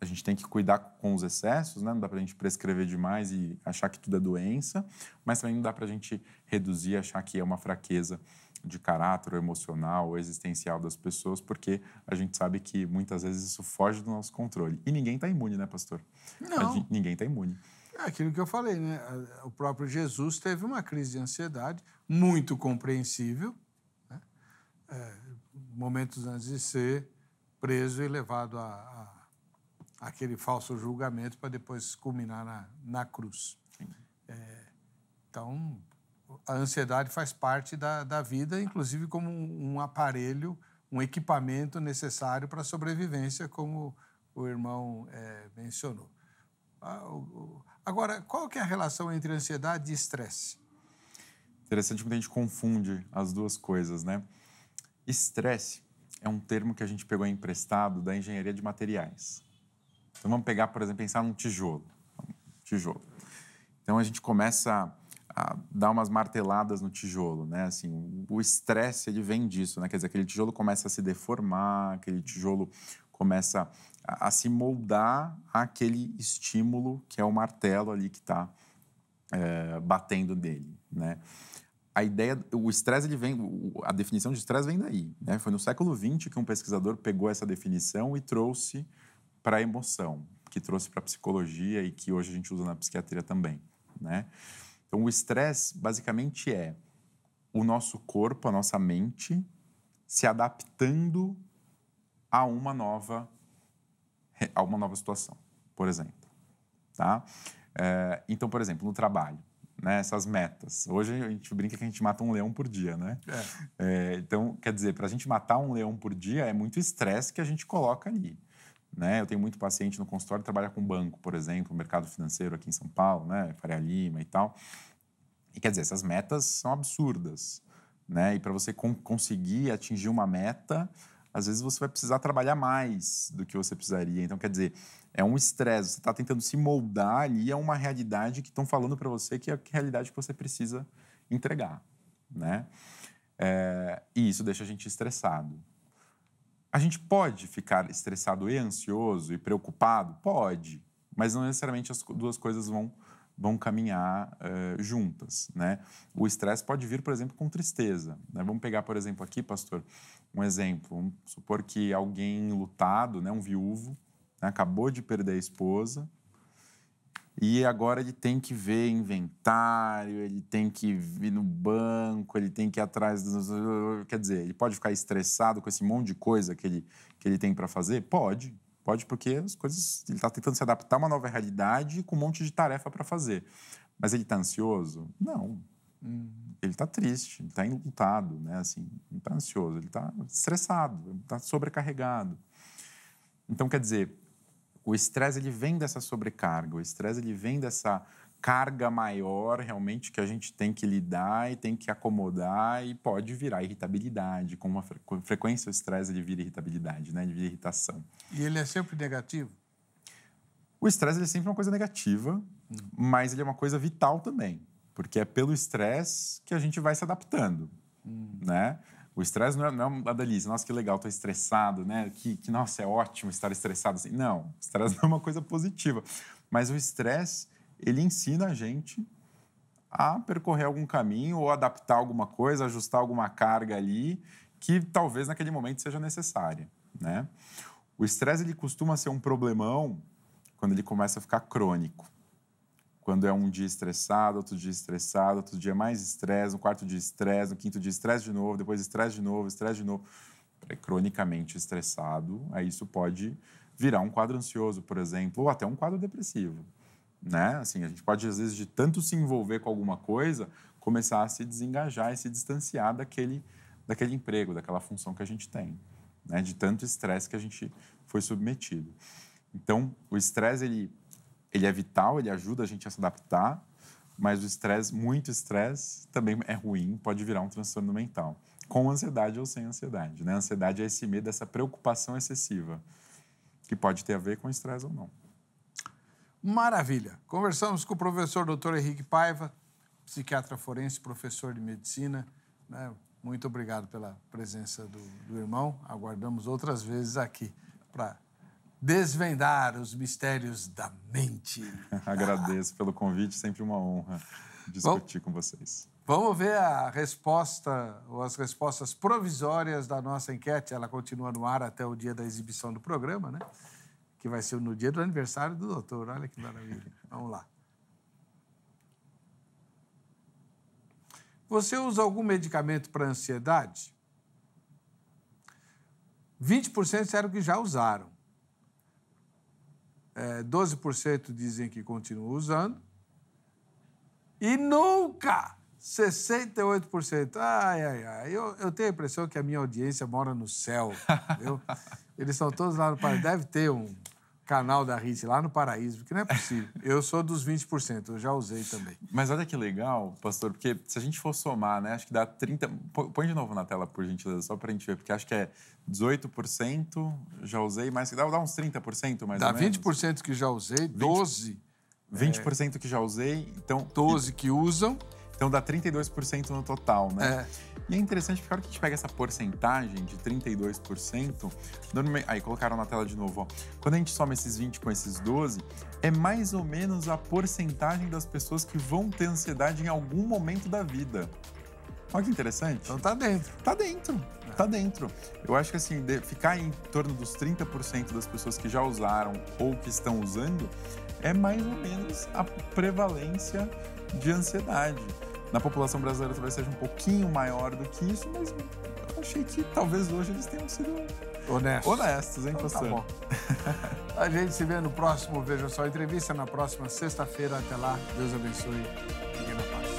S2: a gente tem que cuidar com os excessos, né? Não dá para a gente prescrever demais e achar que tudo é doença, mas também não dá para a gente reduzir, achar que é uma fraqueza de caráter emocional ou existencial das pessoas, porque a gente sabe que muitas vezes isso foge do nosso controle. E ninguém está imune, né, pastor? Não. Gente, ninguém está imune. É aquilo que eu falei, né? O próprio Jesus teve uma crise de ansiedade
S1: muito compreensível, né? é, momentos antes de ser preso e levado a, a aquele falso julgamento para depois culminar na, na cruz. É, então, a ansiedade faz parte da, da vida, inclusive como um, um aparelho, um equipamento necessário para a sobrevivência, como o irmão é, mencionou. A, ah, o, Agora, qual que é a relação entre ansiedade e estresse?
S2: Interessante que a gente confunde as duas coisas, né? Estresse é um termo que a gente pegou emprestado da engenharia de materiais. Então vamos pegar, por exemplo, pensar num tijolo. Tijolo. Então a gente começa a dar umas marteladas no tijolo, né? Assim, o estresse ele vem disso, né? Quer dizer, aquele tijolo começa a se deformar, aquele tijolo começa a, se moldar àquele estímulo que é o martelo ali que está é, batendo dele, né? A ideia, o estresse ele vem, a definição de estresse vem daí, né? Foi no século XX que um pesquisador pegou essa definição e trouxe para a emoção, que trouxe para a psicologia e que hoje a gente usa na psiquiatria também, né? Então o estresse basicamente é o nosso corpo, a nossa mente se adaptando a uma nova a uma nova situação, por exemplo. Tá? É, então, por exemplo, no trabalho, né, essas metas. Hoje a gente brinca que a gente mata um leão por dia, né? É. É, então, quer dizer, para a gente matar um leão por dia é muito estresse que a gente coloca ali. Né? Eu tenho muito paciente no consultório que trabalha com banco, por exemplo, mercado financeiro aqui em São Paulo, né? Faria Lima e tal. E quer dizer, essas metas são absurdas, né? E para você con conseguir atingir uma meta, às vezes você vai precisar trabalhar mais do que você precisaria. Então, quer dizer, é um estresse. Você está tentando se moldar ali a uma realidade que estão falando para você que é a realidade que você precisa entregar, né? É, e isso deixa a gente estressado. A gente pode ficar estressado e ansioso e preocupado? Pode, mas não necessariamente as duas coisas vão vão caminhar uh, juntas, né? O estresse pode vir, por exemplo, com tristeza, né? Vamos pegar, por exemplo, aqui, pastor, um exemplo. Vamos supor que alguém lutado, né, um viúvo, né, acabou de perder a esposa e agora ele tem que ver inventário, ele tem que ir no banco, ele tem que ir atrás dos... Quer dizer, ele pode ficar estressado com esse monte de coisa que ele, que ele tem para fazer? Pode, Pode porque as coisas, ele está tentando se adaptar a uma nova realidade com um monte de tarefa para fazer. Mas ele está ansioso? Não. Uhum. Ele está triste, está enlutado, né? Assim, não está ansioso, ele está estressado, está sobrecarregado. Então, quer dizer, o estresse ele vem dessa sobrecarga, o estresse ele vem dessa carga maior realmente que a gente tem que lidar e tem que acomodar e pode virar irritabilidade. Com uma fre com frequência o estresse ele vira irritabilidade, né? Ele vira irritação.
S1: E ele é sempre negativo?
S2: O estresse é sempre uma coisa negativa, hum. mas ele é uma coisa vital também, porque é pelo estresse que a gente vai se adaptando, hum. né? O estresse não é, não é uma delícia. Nossa, que legal, estou estressado, né? Que, que, nossa, é ótimo estar estressado assim. Não, estresse não é uma coisa positiva. Mas o estresse ele ensina a gente a percorrer algum caminho ou adaptar alguma coisa, ajustar alguma carga ali que talvez naquele momento seja necessária, né? O estresse ele costuma ser um problemão quando ele começa a ficar crônico. Quando é um dia estressado, outro dia estressado, outro dia mais estresse, um quarto dia estresse, um quinto dia estresse de novo, depois estresse de novo, estresse de novo. É cronicamente estressado, aí isso pode virar um quadro ansioso, por exemplo, ou até um quadro depressivo né? Assim, a gente pode, às vezes, de tanto se envolver com alguma coisa, começar a se desengajar e se distanciar daquele, daquele emprego, daquela função que a gente tem, né? De tanto estresse que a gente foi submetido. Então, o estresse, ele, ele é vital, ele ajuda a gente a se adaptar, mas o estresse, muito estresse, também é ruim, pode virar um transtorno mental. Com ansiedade ou sem ansiedade, né? A ansiedade é esse medo, essa preocupação excessiva, que pode ter a ver com estresse ou não. Maravilha!
S1: Conversamos com o professor Dr. Henrique Paiva, psiquiatra forense, professor de medicina. Né? Muito obrigado pela presença do, do irmão. Aguardamos outras vezes aqui para desvendar os mistérios da mente.
S2: Agradeço pelo convite, sempre uma honra discutir Bom, com vocês.
S1: Vamos ver a resposta ou as respostas provisórias da nossa enquete. Ela continua no ar até o dia da exibição do programa, né? que vai ser no dia do aniversário do doutor. Olha que maravilha. Vamos lá. Você usa algum medicamento para ansiedade? 20% disseram que já usaram. É, 12% dizem que continuam usando. E nunca! 68%. Ai, ai, ai. Eu, eu tenho a impressão que a minha audiência mora no céu. Eles são todos lá no país. Deve ter um canal da Ritz lá no Paraíso, porque não é possível. Eu sou dos 20%, eu já usei também.
S2: Mas olha que legal, pastor, porque se a gente for somar, né, acho que dá 30. Põe de novo na tela, por gentileza, só para a gente ver, porque acho que é 18%, já usei, mas dá, dá uns 30% mais dá ou menos. Dá 20% que já usei, 12%.
S1: 20%,
S2: é, que já usei, então. 12 que usam. Então dá 32% no total, né? É. E é interessante porque a hora que a gente pega essa porcentagem de 32%, aí colocaram na tela de novo, ó. Quando a gente soma esses 20 com esses 12, é mais ou menos a porcentagem das pessoas que vão ter ansiedade em algum momento da vida. Olha que interessante. Então tá dentro. Tá dentro. É. Tá dentro. Eu acho que assim, de, ficar em torno dos 30% das pessoas que já usaram ou que estão usando é mais ou menos a prevalência de ansiedade. Na população brasileira talvez seja um pouquinho maior do que isso, mas eu achei que talvez hoje eles tenham sido honestos, honestos hein, então, Tá bom.
S1: A gente se vê no próximo Veja Só Entrevista, na próxima sexta-feira. Até lá, Deus abençoe. Fiquem na paz.